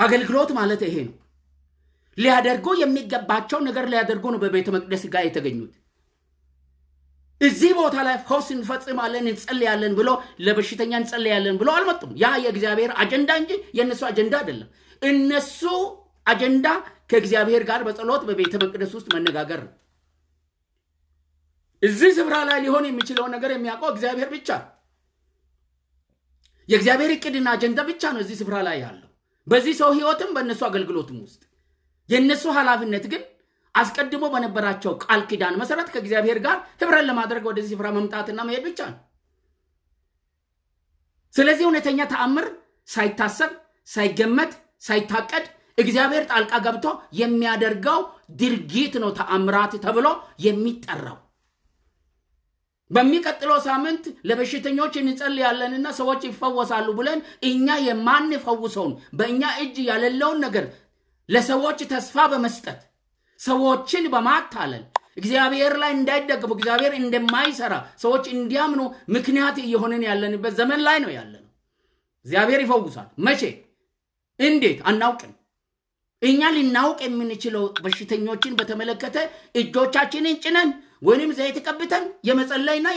አገልግሎት ማለት ይሄ ነው። ሊያደርጉ የሚገባቸው ነገር ሊያደርጉ ነው በቤተ መቅደስ ጋር የተገኙት። እዚህ ቦታ ላይ ፈውስ እንፈጽማለን እንጸልያለን ብሎ ለበሽተኛ እንጸልያለን ብሎ አልመጡም። ያ የእግዚአብሔር አጀንዳ እንጂ የእነሱ አጀንዳ አይደለም። እነሱ አጀንዳ ከእግዚአብሔር ጋር በጸሎት በቤተ መቅደስ ውስጥ መነጋገር ነው። እዚህ ስፍራ ላይ ሊሆን የሚችለውን ነገር የሚያውቀው እግዚአብሔር ብቻ የእግዚአብሔር እቅድና አጀንዳ ብቻ ነው እዚህ ስፍራ ላይ ያለው በዚህ ሰው ህይወትም በእነሱ አገልግሎትም ውስጥ የእነሱ ሀላፊነት ግን አስቀድሞ በነበራቸው ቃል ኪዳን መሰረት ከእግዚአብሔር ጋር ህብረን ለማድረግ ወደዚህ ስፍራ መምጣትና መሄድ ብቻ ነው። ስለዚህ እውነተኛ ተአምር ሳይታሰብ፣ ሳይገመት፣ ሳይታቀድ እግዚአብሔር ጣልቃ ገብቶ የሚያደርገው ድርጊት ነው ተአምራት ተብሎ የሚጠራው። በሚቀጥለው ሳምንት ለበሽተኞች እንጸልያለንና ሰዎች ይፈወሳሉ ብለን እኛ የማንፈውሰውን በእኛ እጅ ያለለውን ነገር ለሰዎች ተስፋ በመስጠት ሰዎችን በማታለል እግዚአብሔር ላይ እንዳይደግፉ እግዚአብሔር እንደማይሰራ ሰዎች እንዲያምኑ ምክንያት እየሆንን ያለንበት ዘመን ላይ ነው ያለ ነው። እግዚአብሔር ይፈውሳል። መቼ እንዴት አናውቅም። እኛ ልናውቅ የምንችለው በሽተኞችን በተመለከተ እጆቻችንን ጭነን ወይም ዘይት ቀብተን የመጸለይና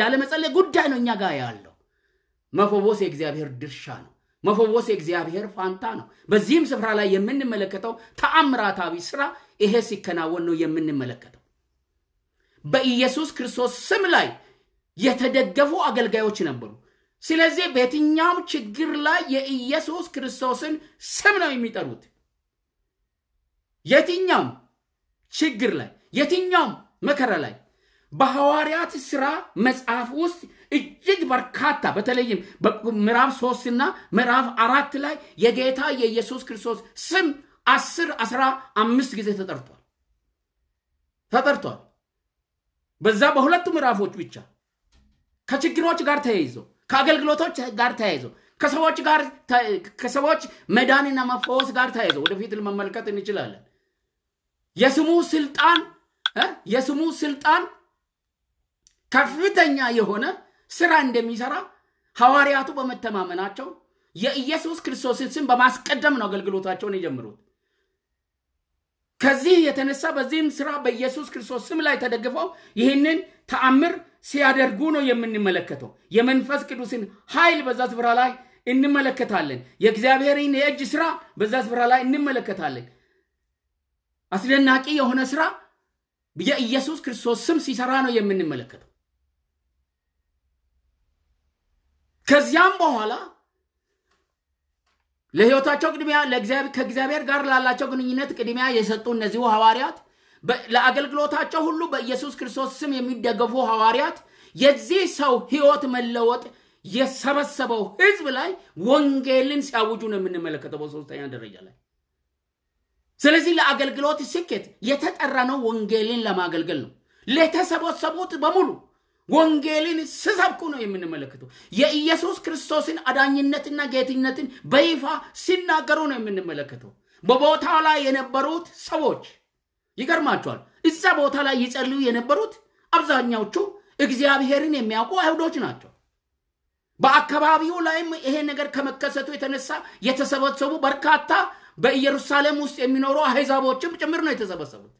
ያለመጸለይ ጉዳይ ነው እኛ ጋር ያለው። መፈወስ የእግዚአብሔር ድርሻ ነው። መፈወስ የእግዚአብሔር ፋንታ ነው። በዚህም ስፍራ ላይ የምንመለከተው ተአምራታዊ ስራ ይሄ ሲከናወን ነው የምንመለከተው። በኢየሱስ ክርስቶስ ስም ላይ የተደገፉ አገልጋዮች ነበሩ። ስለዚህ በየትኛውም ችግር ላይ የኢየሱስ ክርስቶስን ስም ነው የሚጠሩት። የትኛውም ችግር ላይ፣ የትኛውም መከራ ላይ በሐዋርያት ሥራ መጽሐፍ ውስጥ እጅግ በርካታ በተለይም ምዕራፍ ሶስትና ምዕራፍ አራት ላይ የጌታ የኢየሱስ ክርስቶስ ስም አስር አስራ አምስት ጊዜ ተጠርቷል ተጠርቷል በዛ በሁለቱ ምዕራፎች ብቻ ከችግሮች ጋር ተያይዘው ከአገልግሎቶች ጋር ተያይዘው ከሰዎች ጋር ከሰዎች መዳንና መፈወስ ጋር ተያይዘው ወደፊት መመልከት እንችላለን የስሙ ስልጣን የስሙ ስልጣን ከፍተኛ የሆነ ስራ እንደሚሰራ ሐዋርያቱ በመተማመናቸው የኢየሱስ ክርስቶስን ስም በማስቀደም ነው አገልግሎታቸውን የጀምሩት ከዚህ የተነሳ በዚህም ስራ በኢየሱስ ክርስቶስ ስም ላይ ተደግፈው ይህንን ተአምር ሲያደርጉ ነው የምንመለከተው። የመንፈስ ቅዱስን ኃይል በዛ ስፍራ ላይ እንመለከታለን። የእግዚአብሔርን የእጅ ስራ በዛ ስፍራ ላይ እንመለከታለን። አስደናቂ የሆነ ስራ የኢየሱስ ክርስቶስ ስም ሲሰራ ነው የምንመለከተው። ከዚያም በኋላ ለህይወታቸው ቅድሚያ ከእግዚአብሔር ጋር ላላቸው ግንኙነት ቅድሚያ የሰጡ እነዚሁ ሐዋርያት ለአገልግሎታቸው ሁሉ በኢየሱስ ክርስቶስ ስም የሚደገፉ ሐዋርያት የዚህ ሰው ህይወት መለወጥ የሰበሰበው ህዝብ ላይ ወንጌልን ሲያውጁ ነው የምንመለከተው በሶስተኛ ደረጃ ላይ። ስለዚህ ለአገልግሎት ስኬት የተጠራ ነው ወንጌልን ለማገልገል ነው ለተሰበሰቡት በሙሉ ወንጌልን ስሰብኩ ነው የምንመለከተው። የኢየሱስ ክርስቶስን አዳኝነትና ጌትነትን በይፋ ሲናገሩ ነው የምንመለከተው። በቦታው ላይ የነበሩት ሰዎች ይገርማቸዋል። እዛ ቦታ ላይ ይጸልዩ የነበሩት አብዛኛዎቹ እግዚአብሔርን የሚያውቁ አይሁዶች ናቸው። በአካባቢው ላይም ይሄ ነገር ከመከሰቱ የተነሳ የተሰበሰቡ በርካታ በኢየሩሳሌም ውስጥ የሚኖሩ አሕዛቦችም ጭምር ነው የተሰበሰቡት።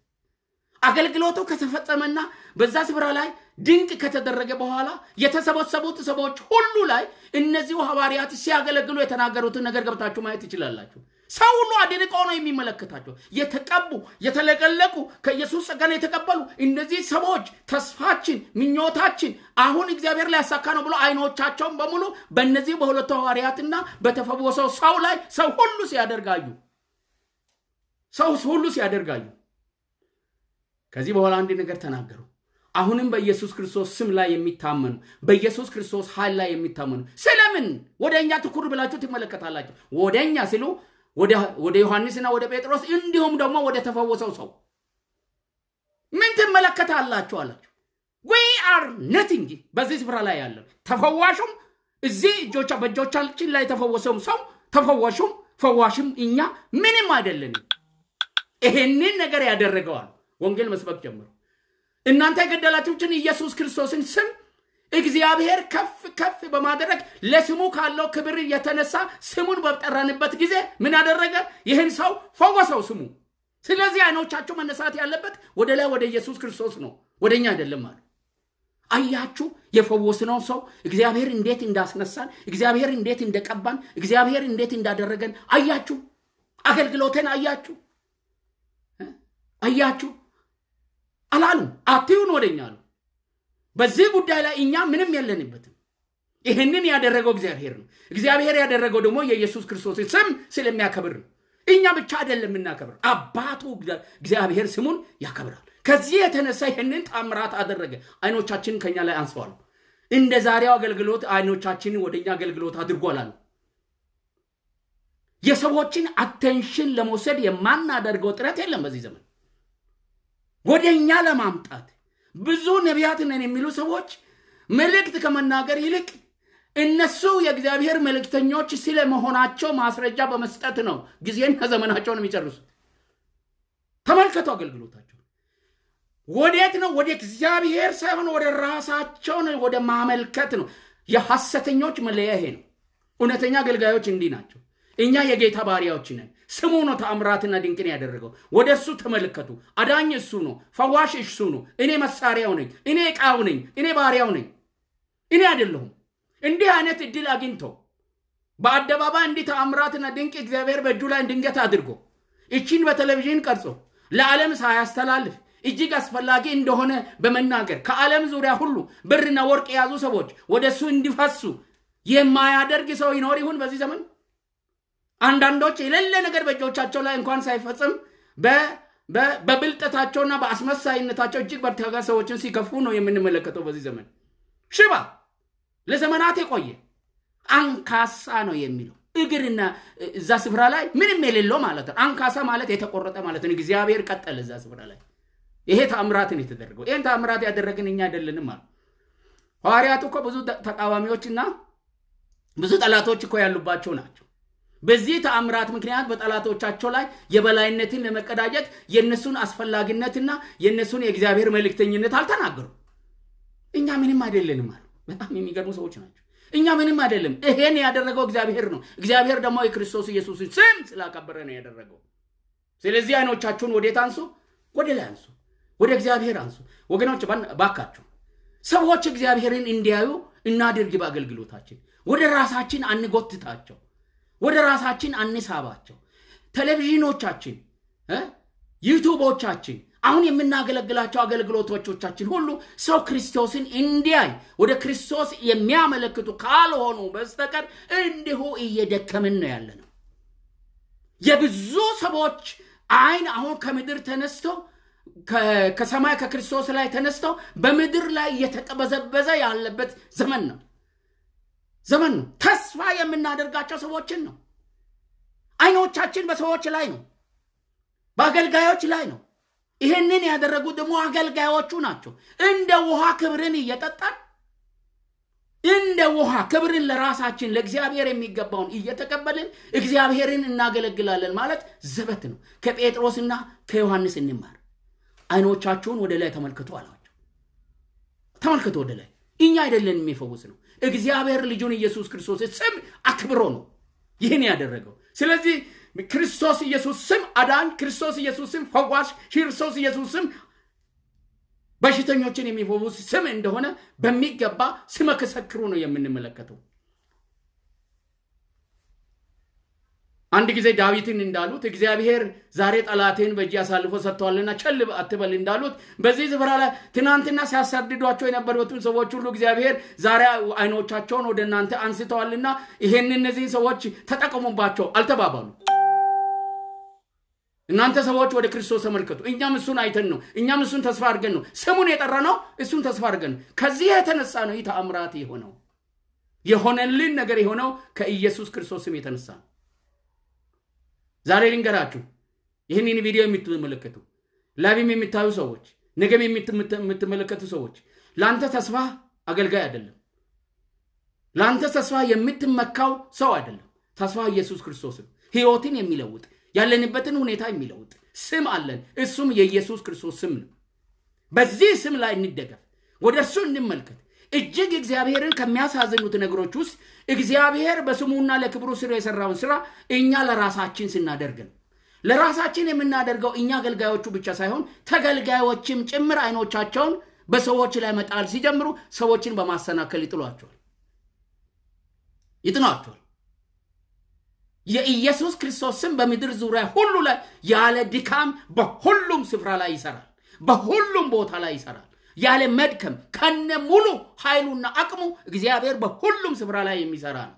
አገልግሎቱ ከተፈጸመና በዛ ስፍራ ላይ ድንቅ ከተደረገ በኋላ የተሰበሰቡት ሰዎች ሁሉ ላይ እነዚሁ ሐዋርያት ሲያገለግሉ የተናገሩትን ነገር ገብታችሁ ማየት ትችላላችሁ። ሰው ሁሉ አድንቆ ነው የሚመለከታቸው። የተቀቡ የተለቀለቁ፣ ከኢየሱስ ጸጋን የተቀበሉ እነዚህ ሰዎች ተስፋችን፣ ምኞታችን አሁን እግዚአብሔር ሊያሳካ ነው ብሎ አይኖቻቸውን በሙሉ በእነዚህ በሁለቱ ሐዋርያትና በተፈወሰው ሰው ላይ ሰው ሁሉ ሲያደርጋዩ ሰው ሁሉ ሲያደርጋዩ ከዚህ በኋላ አንድ ነገር ተናገሩ። አሁንም በኢየሱስ ክርስቶስ ስም ላይ የሚታመኑ በኢየሱስ ክርስቶስ ኃይል ላይ የሚታመኑ ስለምን ወደ እኛ ትኩር ብላችሁ ትመለከታላችሁ? ወደ እኛ ሲሉ ወደ ዮሐንስና ወደ ጴጥሮስ እንዲሁም ደግሞ ወደ ተፈወሰው ሰው ምን ትመለከታላችሁ አላችሁ። ዊ አር ነቲንግ። በዚህ ስፍራ ላይ ያለ ተፈዋሹም እዚህ እጆቻ በእጆቻችን ላይ የተፈወሰውም ሰው ተፈዋሹም ፈዋሽም እኛ ምንም አይደለንም። ይሄንን ነገር ያደረገዋል ወንጌል መስበክ ጀምሮ እናንተ የገደላችሁትን ኢየሱስ ክርስቶስን ስም እግዚአብሔር ከፍ ከፍ በማድረግ ለስሙ ካለው ክብር የተነሳ ስሙን በጠራንበት ጊዜ ምን አደረገ? ይህን ሰው ፈወሰው ስሙ። ስለዚህ አይኖቻቸው መነሳት ያለበት ወደ ላይ ወደ ኢየሱስ ክርስቶስ ነው፣ ወደ እኛ አይደለም አሉ። አያችሁ፣ የፈወስነው ሰው እግዚአብሔር እንዴት እንዳስነሳን፣ እግዚአብሔር እንዴት እንደቀባን፣ እግዚአብሔር እንዴት እንዳደረገን አያችሁ። አገልግሎቴን አያችሁ አያችሁ አላሉ። አትዩን ወደኛ አሉ። በዚህ ጉዳይ ላይ እኛ ምንም የለንበትም። ይህንን ያደረገው እግዚአብሔር ነው። እግዚአብሔር ያደረገው ደግሞ የኢየሱስ ክርስቶስ ስም ስለሚያከብር ነው። እኛ ብቻ አይደለም የምናከብር፣ አባቱ እግዚአብሔር ስሙን ያከብራል። ከዚህ የተነሳ ይህንን ታምራት አደረገ። አይኖቻችን ከኛ ላይ አንስዋሉ እንደ ዛሬው አገልግሎት አይኖቻችን ወደኛ አገልግሎት አድርጓላሉ የሰዎችን አቴንሽን ለመውሰድ የማናደርገው ጥረት የለም በዚህ ዘመን ወደ እኛ ለማምጣት ብዙ ነቢያት ነን የሚሉ ሰዎች መልእክት ከመናገር ይልቅ እነሱ የእግዚአብሔር መልእክተኞች ስለመሆናቸው ማስረጃ በመስጠት ነው ጊዜን ከዘመናቸውን የሚጨርሱት። ተመልከቱ አገልግሎታቸው ወዴት ነው? ወደ እግዚአብሔር ሳይሆን ወደ ራሳቸውን ወደ ማመልከት ነው። የሐሰተኞች መለያ ይሄ ነው። እውነተኛ አገልጋዮች እንዲህ ናቸው። እኛ የጌታ ባሪያዎች ነን። ስሙ ነው ተአምራትና ድንቅን ያደረገው። ወደ እሱ ተመልከቱ። አዳኝ እሱ ነው። ፈዋሽ እሱ ነው። እኔ መሳሪያው ነኝ፣ እኔ ዕቃው ነኝ፣ እኔ ባሪያው ነኝ፣ እኔ አይደለሁም። እንዲህ አይነት እድል አግኝቶ በአደባባይ እንዲህ ተአምራትና ድንቅ እግዚአብሔር በእጁ ላይ ድንገት አድርጎ እቺን በቴሌቪዥን ቀርጾ ለዓለም ሳያስተላልፍ እጅግ አስፈላጊ እንደሆነ በመናገር ከዓለም ዙሪያ ሁሉ ብርና ወርቅ የያዙ ሰዎች ወደ እሱ እንዲፈሱ የማያደርግ ሰው ይኖር ይሁን በዚህ ዘመን? አንዳንዶች የሌለ ነገር በእጆቻቸው ላይ እንኳን ሳይፈጽም በብልጠታቸውና በአስመሳይነታቸው እጅግ በርታጋ ሰዎችን ሲከፉ ነው የምንመለከተው። በዚህ ዘመን ሽባ ለዘመናት የቆየ አንካሳ ነው የሚለው እግርና እዛ ስፍራ ላይ ምንም የሌለው ማለት ነው። አንካሳ ማለት የተቆረጠ ማለት ነው። እግዚአብሔር ቀጠለ እዛ ስፍራ ላይ ይሄ ተአምራትን የተደረገው ይህን ተአምራት ያደረግን እኛ አይደለንም አሉ። ሐዋርያት እኮ ብዙ ተቃዋሚዎችና ብዙ ጠላቶች እኮ ያሉባቸው ናቸው። በዚህ ተአምራት ምክንያት በጠላቶቻቸው ላይ የበላይነትን ለመቀዳጀት የእነሱን አስፈላጊነትና የእነሱን የእግዚአብሔር መልእክተኝነት አልተናገሩ። እኛ ምንም አይደለንም አሉ። በጣም የሚገርሙ ሰዎች ናቸው። እኛ ምንም አይደለም። ይሄን ያደረገው እግዚአብሔር ነው። እግዚአብሔር ደግሞ የክርስቶስ ኢየሱስን ስም ስላከበረ ነው ያደረገው። ስለዚህ አይኖቻችሁን ወዴት አንሱ? ወደ ላይ አንሱ፣ ወደ እግዚአብሔር አንሱ። ወገኖች ባካችሁ ሰዎች እግዚአብሔርን እንዲያዩ እናድርግ። በአገልግሎታችን ወደ ራሳችን አንጎትታቸው። ወደ ራሳችን አንሳባቸው። ቴሌቪዥኖቻችን፣ ዩቱቦቻችን፣ አሁን የምናገለግላቸው አገልግሎቶቻችን ሁሉ ሰው ክርስቶስን እንዲያይ ወደ ክርስቶስ የሚያመለክቱ ካልሆኑ በስተቀር እንዲሁ እየደከምን ነው ያለ ነው። የብዙ ሰዎች አይን አሁን ከምድር ተነስተው ከሰማይ ከክርስቶስ ላይ ተነስተው በምድር ላይ እየተቀበዘበዘ ያለበት ዘመን ነው። ዘመን ነው። ተስፋ የምናደርጋቸው ሰዎችን ነው። አይኖቻችን በሰዎች ላይ ነው፣ በአገልጋዮች ላይ ነው። ይህንን ያደረጉት ደግሞ አገልጋዮቹ ናቸው። እንደ ውሃ ክብርን እየጠጣን እንደ ውሃ ክብርን ለራሳችን ለእግዚአብሔር የሚገባውን እየተቀበልን እግዚአብሔርን እናገለግላለን ማለት ዘበት ነው። ከጴጥሮስና ከዮሐንስ እንማር። አይኖቻችሁን ወደ ላይ ተመልክቶ አላቸው። ተመልክቶ ወደ ላይ እኛ አይደለን የሚፈውስ ነው እግዚአብሔር ልጁን ኢየሱስ ክርስቶስ ስም አክብሮ ነው ይህን ያደረገው። ስለዚህ ክርስቶስ ኢየሱስ ስም አዳን ክርስቶስ ኢየሱስ ስም ፈዋሽ፣ ክርስቶስ ኢየሱስ ስም በሽተኞችን የሚፈውስ ስም እንደሆነ በሚገባ ስመ ክሰክሩ ነው የምንመለከተው። አንድ ጊዜ ዳዊትን እንዳሉት እግዚአብሔር ዛሬ ጠላቴን በእጅ አሳልፎ ሰጥተዋልና ቸል አትበል እንዳሉት በዚህ ስፍራ ላይ ትናንትና ሲያሳድዷቸው የነበሩትን ሰዎች ሁሉ እግዚአብሔር ዛሬ አይኖቻቸውን ወደ እናንተ አንስተዋልና ይሄን እነዚህን ሰዎች ተጠቀሙባቸው አልተባባሉ። እናንተ ሰዎች ወደ ክርስቶስ ተመልከቱ። እኛም እሱን አይተን ነው፣ እኛም እሱን ተስፋ አድርገን ነው፣ ስሙን የጠራ ነው፣ እሱን ተስፋ አድርገን ነው። ከዚህ የተነሳ ነው ይህ ተአምራት የሆነው የሆነልን ነገር የሆነው ከኢየሱስ ክርስቶስ ስም የተነሳ ነው። ዛሬ ልንገራችሁ፣ ይህንን ቪዲዮ የምትመለከቱ ላቢም የሚታዩ ሰዎች፣ ነገም የምትመለከቱ ሰዎች ለአንተ ተስፋ አገልጋይ አይደለም። ለአንተ ተስፋ የምትመካው ሰው አይደለም። ተስፋ ኢየሱስ ክርስቶስ ነው። ህይወትን የሚለውጥ ያለንበትን ሁኔታ የሚለውጥ ስም አለን። እሱም የኢየሱስ ክርስቶስ ስም ነው። በዚህ ስም ላይ እንደገፍ፣ ወደ እርሱ እንመልከት። እጅግ እግዚአብሔርን ከሚያሳዝኑት ነገሮች ውስጥ እግዚአብሔር በስሙና ለክብሩ ስር የሰራውን ስራ እኛ ለራሳችን ስናደርግ ነው። ለራሳችን የምናደርገው እኛ አገልጋዮቹ ብቻ ሳይሆን ተገልጋዮችም ጭምር አይኖቻቸውን በሰዎች ላይ መጣል ሲጀምሩ ሰዎችን በማሰናከል ይጥሏቸዋል ይጥኗቸዋል። የኢየሱስ ክርስቶስ ስም በምድር ዙሪያ ሁሉ ላይ ያለ ድካም በሁሉም ስፍራ ላይ ይሰራል፣ በሁሉም ቦታ ላይ ይሰራል። ያለ መድከም ከነ ሙሉ ኃይሉና አቅሙ እግዚአብሔር በሁሉም ስፍራ ላይ የሚሰራ ነው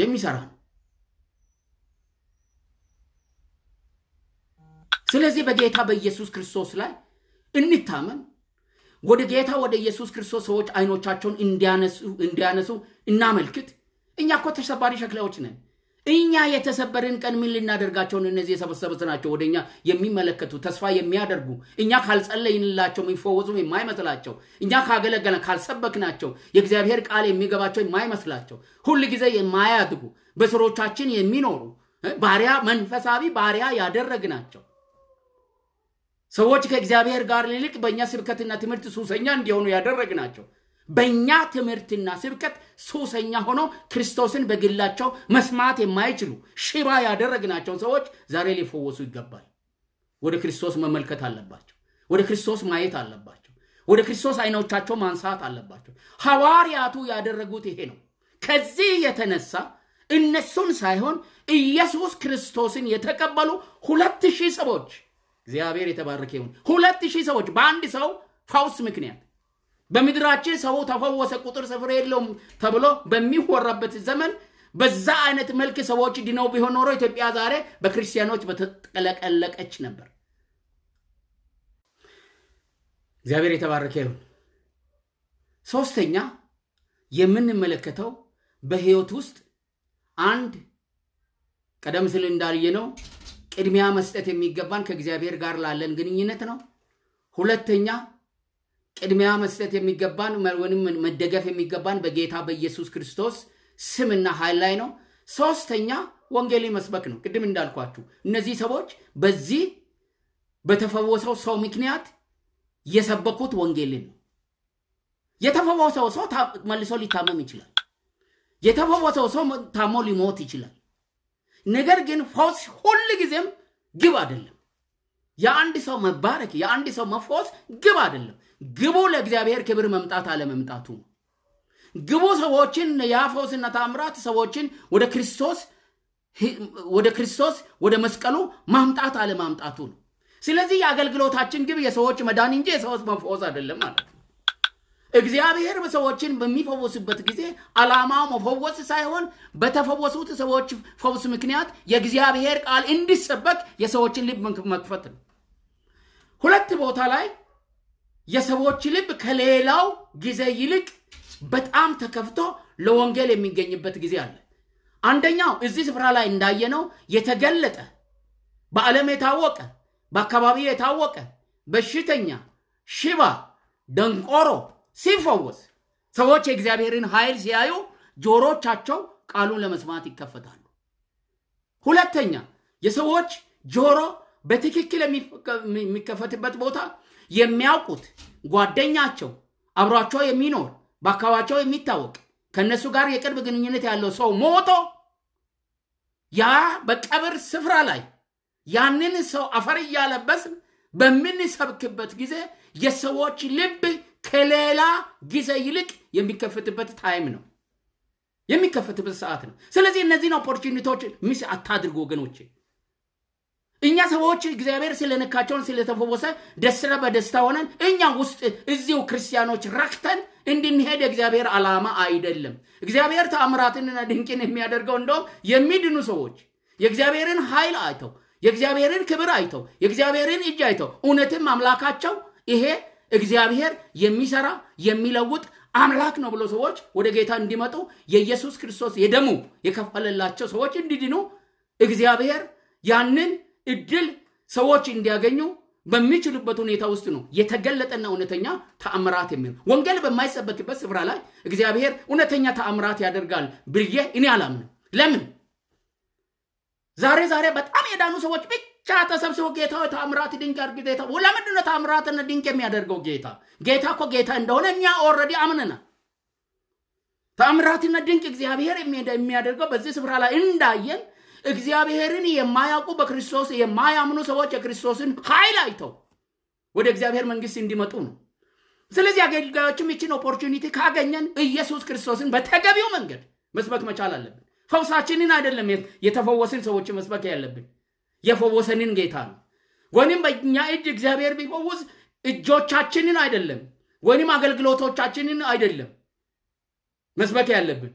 የሚሰራ ነው። ስለዚህ በጌታ በኢየሱስ ክርስቶስ ላይ እንታመን። ወደ ጌታ ወደ ኢየሱስ ክርስቶስ ሰዎች አይኖቻቸውን እንዲያነሱ እናመልክት። እኛ እኮ ተሰባሪ ሸክላዎች ነን። እኛ የተሰበርን ቀን ምን ልናደርጋቸውን እነዚህ የሰበሰቡት ናቸው። ወደ እኛ የሚመለከቱ ተስፋ የሚያደርጉ እኛ ካልጸለይንላቸው የሚፈወሱ የማይመስላቸው እኛ ካገለገለ ካልሰበክናቸው የእግዚአብሔር ቃል የሚገባቸው የማይመስላቸው ሁል ጊዜ የማያድጉ በስሮቻችን የሚኖሩ ባሪያ መንፈሳዊ ባሪያ ናቸው ሰዎች ከእግዚአብሔር ጋር ይልቅ በእኛ ስብከትና ትምህርት ሱሰኛ እንዲሆኑ ያደረግናቸው በእኛ ትምህርትና ስብከት ሱሰኛ ሆኖ ክርስቶስን በግላቸው መስማት የማይችሉ ሽባ ያደረግናቸውን ሰዎች ዛሬ ሊፈወሱ ይገባል። ወደ ክርስቶስ መመልከት አለባቸው። ወደ ክርስቶስ ማየት አለባቸው። ወደ ክርስቶስ አይኖቻቸው ማንሳት አለባቸው። ሐዋርያቱ ያደረጉት ይሄ ነው። ከዚህ የተነሳ እነሱን ሳይሆን ኢየሱስ ክርስቶስን የተቀበሉ ሁለት ሺህ ሰዎች እግዚአብሔር የተባረከ ይሁን። ሁለት ሺህ ሰዎች በአንድ ሰው ፋውስ ምክንያት በምድራችን ሰው ተፈወሰ ቁጥር ስፍር የለውም ተብሎ በሚወራበት ዘመን በዛ አይነት መልክ ሰዎች ድነው ቢሆን ኖሮ ኢትዮጵያ ዛሬ በክርስቲያኖች በተጠለቀለቀች ነበር። እግዚአብሔር የተባረከ ይሁን። ሶስተኛ የምንመለከተው በህይወት ውስጥ አንድ ቀደም ስል ነው ቅድሚያ መስጠት የሚገባን ከእግዚአብሔር ጋር ላለን ግንኙነት ነው። ሁለተኛ ቅድሚያ መስጠት የሚገባን ወይም መደገፍ የሚገባን በጌታ በኢየሱስ ክርስቶስ ስምና ኃይል ላይ ነው። ሶስተኛ ወንጌል መስበክ ነው። ቅድም እንዳልኳችሁ እነዚህ ሰዎች በዚህ በተፈወሰው ሰው ምክንያት የሰበኩት ወንጌልን ነው። የተፈወሰው ሰው መልሶ ሊታመም ይችላል። የተፈወሰው ሰው ታሞ ሊሞት ይችላል። ነገር ግን ፈውስ ሁል ጊዜም ግብ አይደለም። የአንድ ሰው መባረክ፣ የአንድ ሰው መፈወስ ግብ አይደለም። ግቡ ለእግዚአብሔር ክብር መምጣት አለመምጣቱ ነው። ግቡ ሰዎችን የአፈውስና ታምራት ሰዎችን ወደ ክርስቶስ ወደ ክርስቶስ ወደ መስቀሉ ማምጣት አለማምጣቱ ነው። ስለዚህ የአገልግሎታችን ግብ የሰዎች መዳን እንጂ የሰዎች መፈወስ አይደለም ማለት ነው። እግዚአብሔር ሰዎችን በሚፈወስበት ጊዜ አላማ መፈወስ ሳይሆን በተፈወሱት ሰዎች ፈውስ ምክንያት የእግዚአብሔር ቃል እንዲሰበክ የሰዎችን ልብ መክፈት ነው። ሁለት ቦታ ላይ የሰዎች ልብ ከሌላው ጊዜ ይልቅ በጣም ተከፍቶ ለወንጌል የሚገኝበት ጊዜ አለ። አንደኛው እዚህ ስፍራ ላይ እንዳየነው የተገለጠ በዓለም የታወቀ በአካባቢ የታወቀ በሽተኛ፣ ሽባ፣ ደንቆሮ ሲፈወስ ሰዎች የእግዚአብሔርን ኃይል ሲያዩ ጆሮቻቸው ቃሉን ለመስማት ይከፈታሉ። ሁለተኛ የሰዎች ጆሮ በትክክል የሚከፈትበት ቦታ የሚያውቁት ጓደኛቸው፣ አብሯቸው የሚኖር በአካባቢያቸው የሚታወቅ ከእነሱ ጋር የቅርብ ግንኙነት ያለው ሰው ሞቶ ያ በቀብር ስፍራ ላይ ያንን ሰው አፈር እያለበስ በምንሰብክበት ጊዜ የሰዎች ልብ ከሌላ ጊዜ ይልቅ የሚከፍትበት ታይም ነው፣ የሚከፍትበት ሰዓት ነው። ስለዚህ እነዚህን ኦፖርቹኒቲዎች ሚስ አታድርጉ ወገኖቼ። እኛ ሰዎች እግዚአብሔር ስለነካቸውን ስለተፈወሰ ደስረ በደስታ ሆነን እኛ ውስጥ እዚው ክርስቲያኖች ረክተን እንድንሄድ እግዚአብሔር አላማ አይደለም። እግዚአብሔር ተአምራትንና ድንቅን የሚያደርገው እንደውም የሚድኑ ሰዎች የእግዚአብሔርን ኃይል አይተው የእግዚአብሔርን ክብር አይተው የእግዚአብሔርን እጅ አይተው እውነትም አምላካቸው ይሄ እግዚአብሔር የሚሰራ የሚለውጥ አምላክ ነው ብሎ ሰዎች ወደ ጌታ እንዲመጡ የኢየሱስ ክርስቶስ የደሙ የከፈለላቸው ሰዎች እንዲድኑ እግዚአብሔር ያንን እድል ሰዎች እንዲያገኙ በሚችሉበት ሁኔታ ውስጥ ነው የተገለጠና እውነተኛ ተአምራት የሚል ወንጌል በማይሰበክበት ስፍራ ላይ እግዚአብሔር እውነተኛ ተአምራት ያደርጋል ብዬ እኔ አላምንም። ለምን ዛሬ ዛሬ በጣም የዳኑ ሰዎች ብቻ ተሰብስቦ ጌታ ተአምራት ድንቅ አድርግ ጌታ ለምንድነ ተአምራትን ድንቅ የሚያደርገው ጌታ ጌታ እኮ ጌታ እንደሆነ እኛ ኦረዲ አምንና ተአምራትና ድንቅ እግዚአብሔር የሚያደርገው በዚህ ስፍራ ላይ እንዳየን እግዚአብሔርን የማያውቁ በክርስቶስ የማያምኑ ሰዎች የክርስቶስን ኃይል አይተው ወደ እግዚአብሔር መንግስት እንዲመጡ ነው። ስለዚህ አገልጋዮችም ይችን ኦፖርቹኒቲ ካገኘን ኢየሱስ ክርስቶስን በተገቢው መንገድ መስበክ መቻል አለብን። ፈውሳችንን አይደለም የተፈወስን ሰዎች መስበክ ያለብን፣ የፈወሰንን ጌታ ነው። ወይም በእኛ እጅ እግዚአብሔር ቢፈውስ እጆቻችንን አይደለም ወይም አገልግሎቶቻችንን አይደለም መስበክ ያለብን፣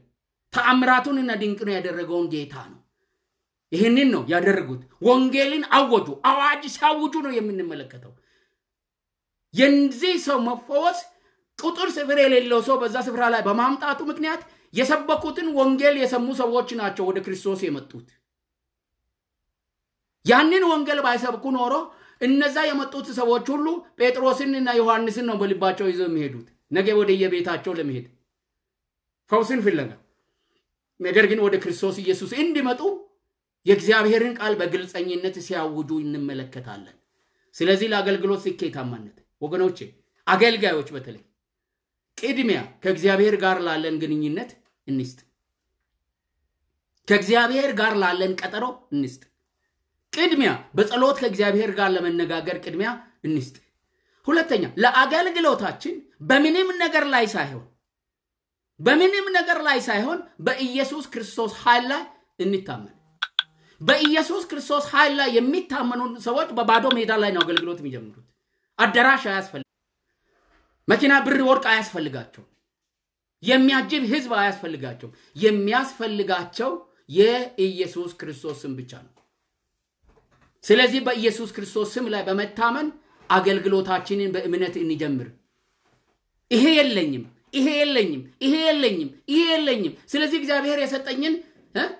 ተአምራቱንና ድንቅን ያደረገውን ጌታ ነው። ይህንን ነው ያደረጉት። ወንጌልን አወጁ። አዋጅ ሲያውጁ ነው የምንመለከተው። የዚህ ሰው መፈወስ ቁጥር ስፍር የሌለው ሰው በዛ ስፍራ ላይ በማምጣቱ ምክንያት የሰበኩትን ወንጌል የሰሙ ሰዎች ናቸው ወደ ክርስቶስ የመጡት። ያንን ወንጌል ባይሰብኩ ኖሮ እነዛ የመጡት ሰዎች ሁሉ ጴጥሮስንና ዮሐንስን ነው በልባቸው ይዘው የሚሄዱት ነገ ወደ የቤታቸው ለመሄድ ፈውስን ፍለጋ። ነገር ግን ወደ ክርስቶስ ኢየሱስ እንዲመጡ የእግዚአብሔርን ቃል በግልጸኝነት ሲያውጁ እንመለከታለን። ስለዚህ ለአገልግሎት ስኬታማነት ወገኖቼ፣ አገልጋዮች በተለይ ቅድሚያ ከእግዚአብሔር ጋር ላለን ግንኙነት እንስጥ። ከእግዚአብሔር ጋር ላለን ቀጠሮ እንስጥ። ቅድሚያ በጸሎት ከእግዚአብሔር ጋር ለመነጋገር ቅድሚያ እንስጥ። ሁለተኛ ለአገልግሎታችን በምንም ነገር ላይ ሳይሆን በምንም ነገር ላይ ሳይሆን በኢየሱስ ክርስቶስ ኃይል ላይ እንታመን። በኢየሱስ ክርስቶስ ኃይል ላይ የሚታመኑ ሰዎች በባዶ ሜዳ ላይ ነው አገልግሎት የሚጀምሩት። አዳራሽ አያስፈልግ፣ መኪና፣ ብር፣ ወርቅ አያስፈልጋቸው፣ የሚያጅብ ህዝብ አያስፈልጋቸው። የሚያስፈልጋቸው የኢየሱስ ክርስቶስ ስም ብቻ ነው። ስለዚህ በኢየሱስ ክርስቶስ ስም ላይ በመታመን አገልግሎታችንን በእምነት እንጀምር። ይሄ የለኝም፣ ይሄ የለኝም፣ ይሄ የለኝም፣ ይሄ የለኝም። ስለዚህ እግዚአብሔር የሰጠኝን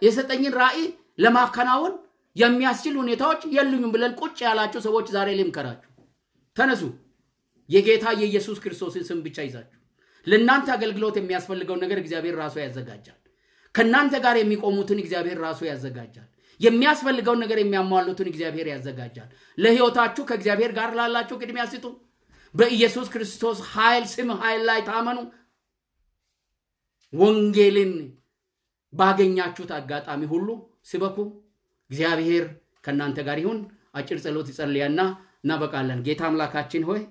የሰጠኝን ራእይ ለማከናወን የሚያስችል ሁኔታዎች የሉኝም ብለን ቁጭ ያላችሁ ሰዎች ዛሬ ልምከራችሁ፣ ተነሱ። የጌታ የኢየሱስ ክርስቶስን ስም ብቻ ይዛችሁ ለእናንተ አገልግሎት የሚያስፈልገውን ነገር እግዚአብሔር ራሱ ያዘጋጃል። ከእናንተ ጋር የሚቆሙትን እግዚአብሔር ራሱ ያዘጋጃል። የሚያስፈልገውን ነገር የሚያሟሉትን እግዚአብሔር ያዘጋጃል። ለህይወታችሁ ከእግዚአብሔር ጋር ላላችሁ ቅድሚያ ስጡ። በኢየሱስ ክርስቶስ ኃይል ስም ኃይል ላይ ታመኑ። ወንጌልን ባገኛችሁት አጋጣሚ ሁሉ ስበኩ። እግዚአብሔር ከእናንተ ጋር ይሁን። አጭር ጸሎት ይጸልያና እናበቃለን። ጌታ አምላካችን ሆይ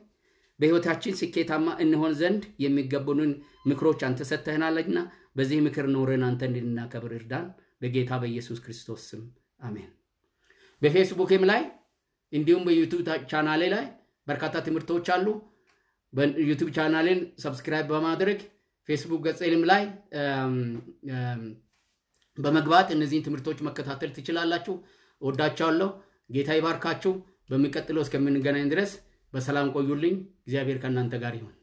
በሕይወታችን ስኬታማ እንሆን ዘንድ የሚገቡንን ምክሮች አንተ ሰጥተህናለና በዚህ ምክር ኖረን አንተ እንድናከብር እርዳን። በጌታ በኢየሱስ ክርስቶስ ስም አሜን። በፌስቡክም ላይ እንዲሁም በዩቱብ ቻናሌ ላይ በርካታ ትምህርቶች አሉ። በዩቱብ ቻናሌን ሰብስክራይብ በማድረግ ፌስቡክ ገጽልም ላይ በመግባት እነዚህን ትምህርቶች መከታተል ትችላላችሁ። ወዳቸዋለሁ። ጌታ ይባርካችሁ። በሚቀጥለው እስከምንገናኝ ድረስ በሰላም ቆዩልኝ። እግዚአብሔር ከእናንተ ጋር ይሁን።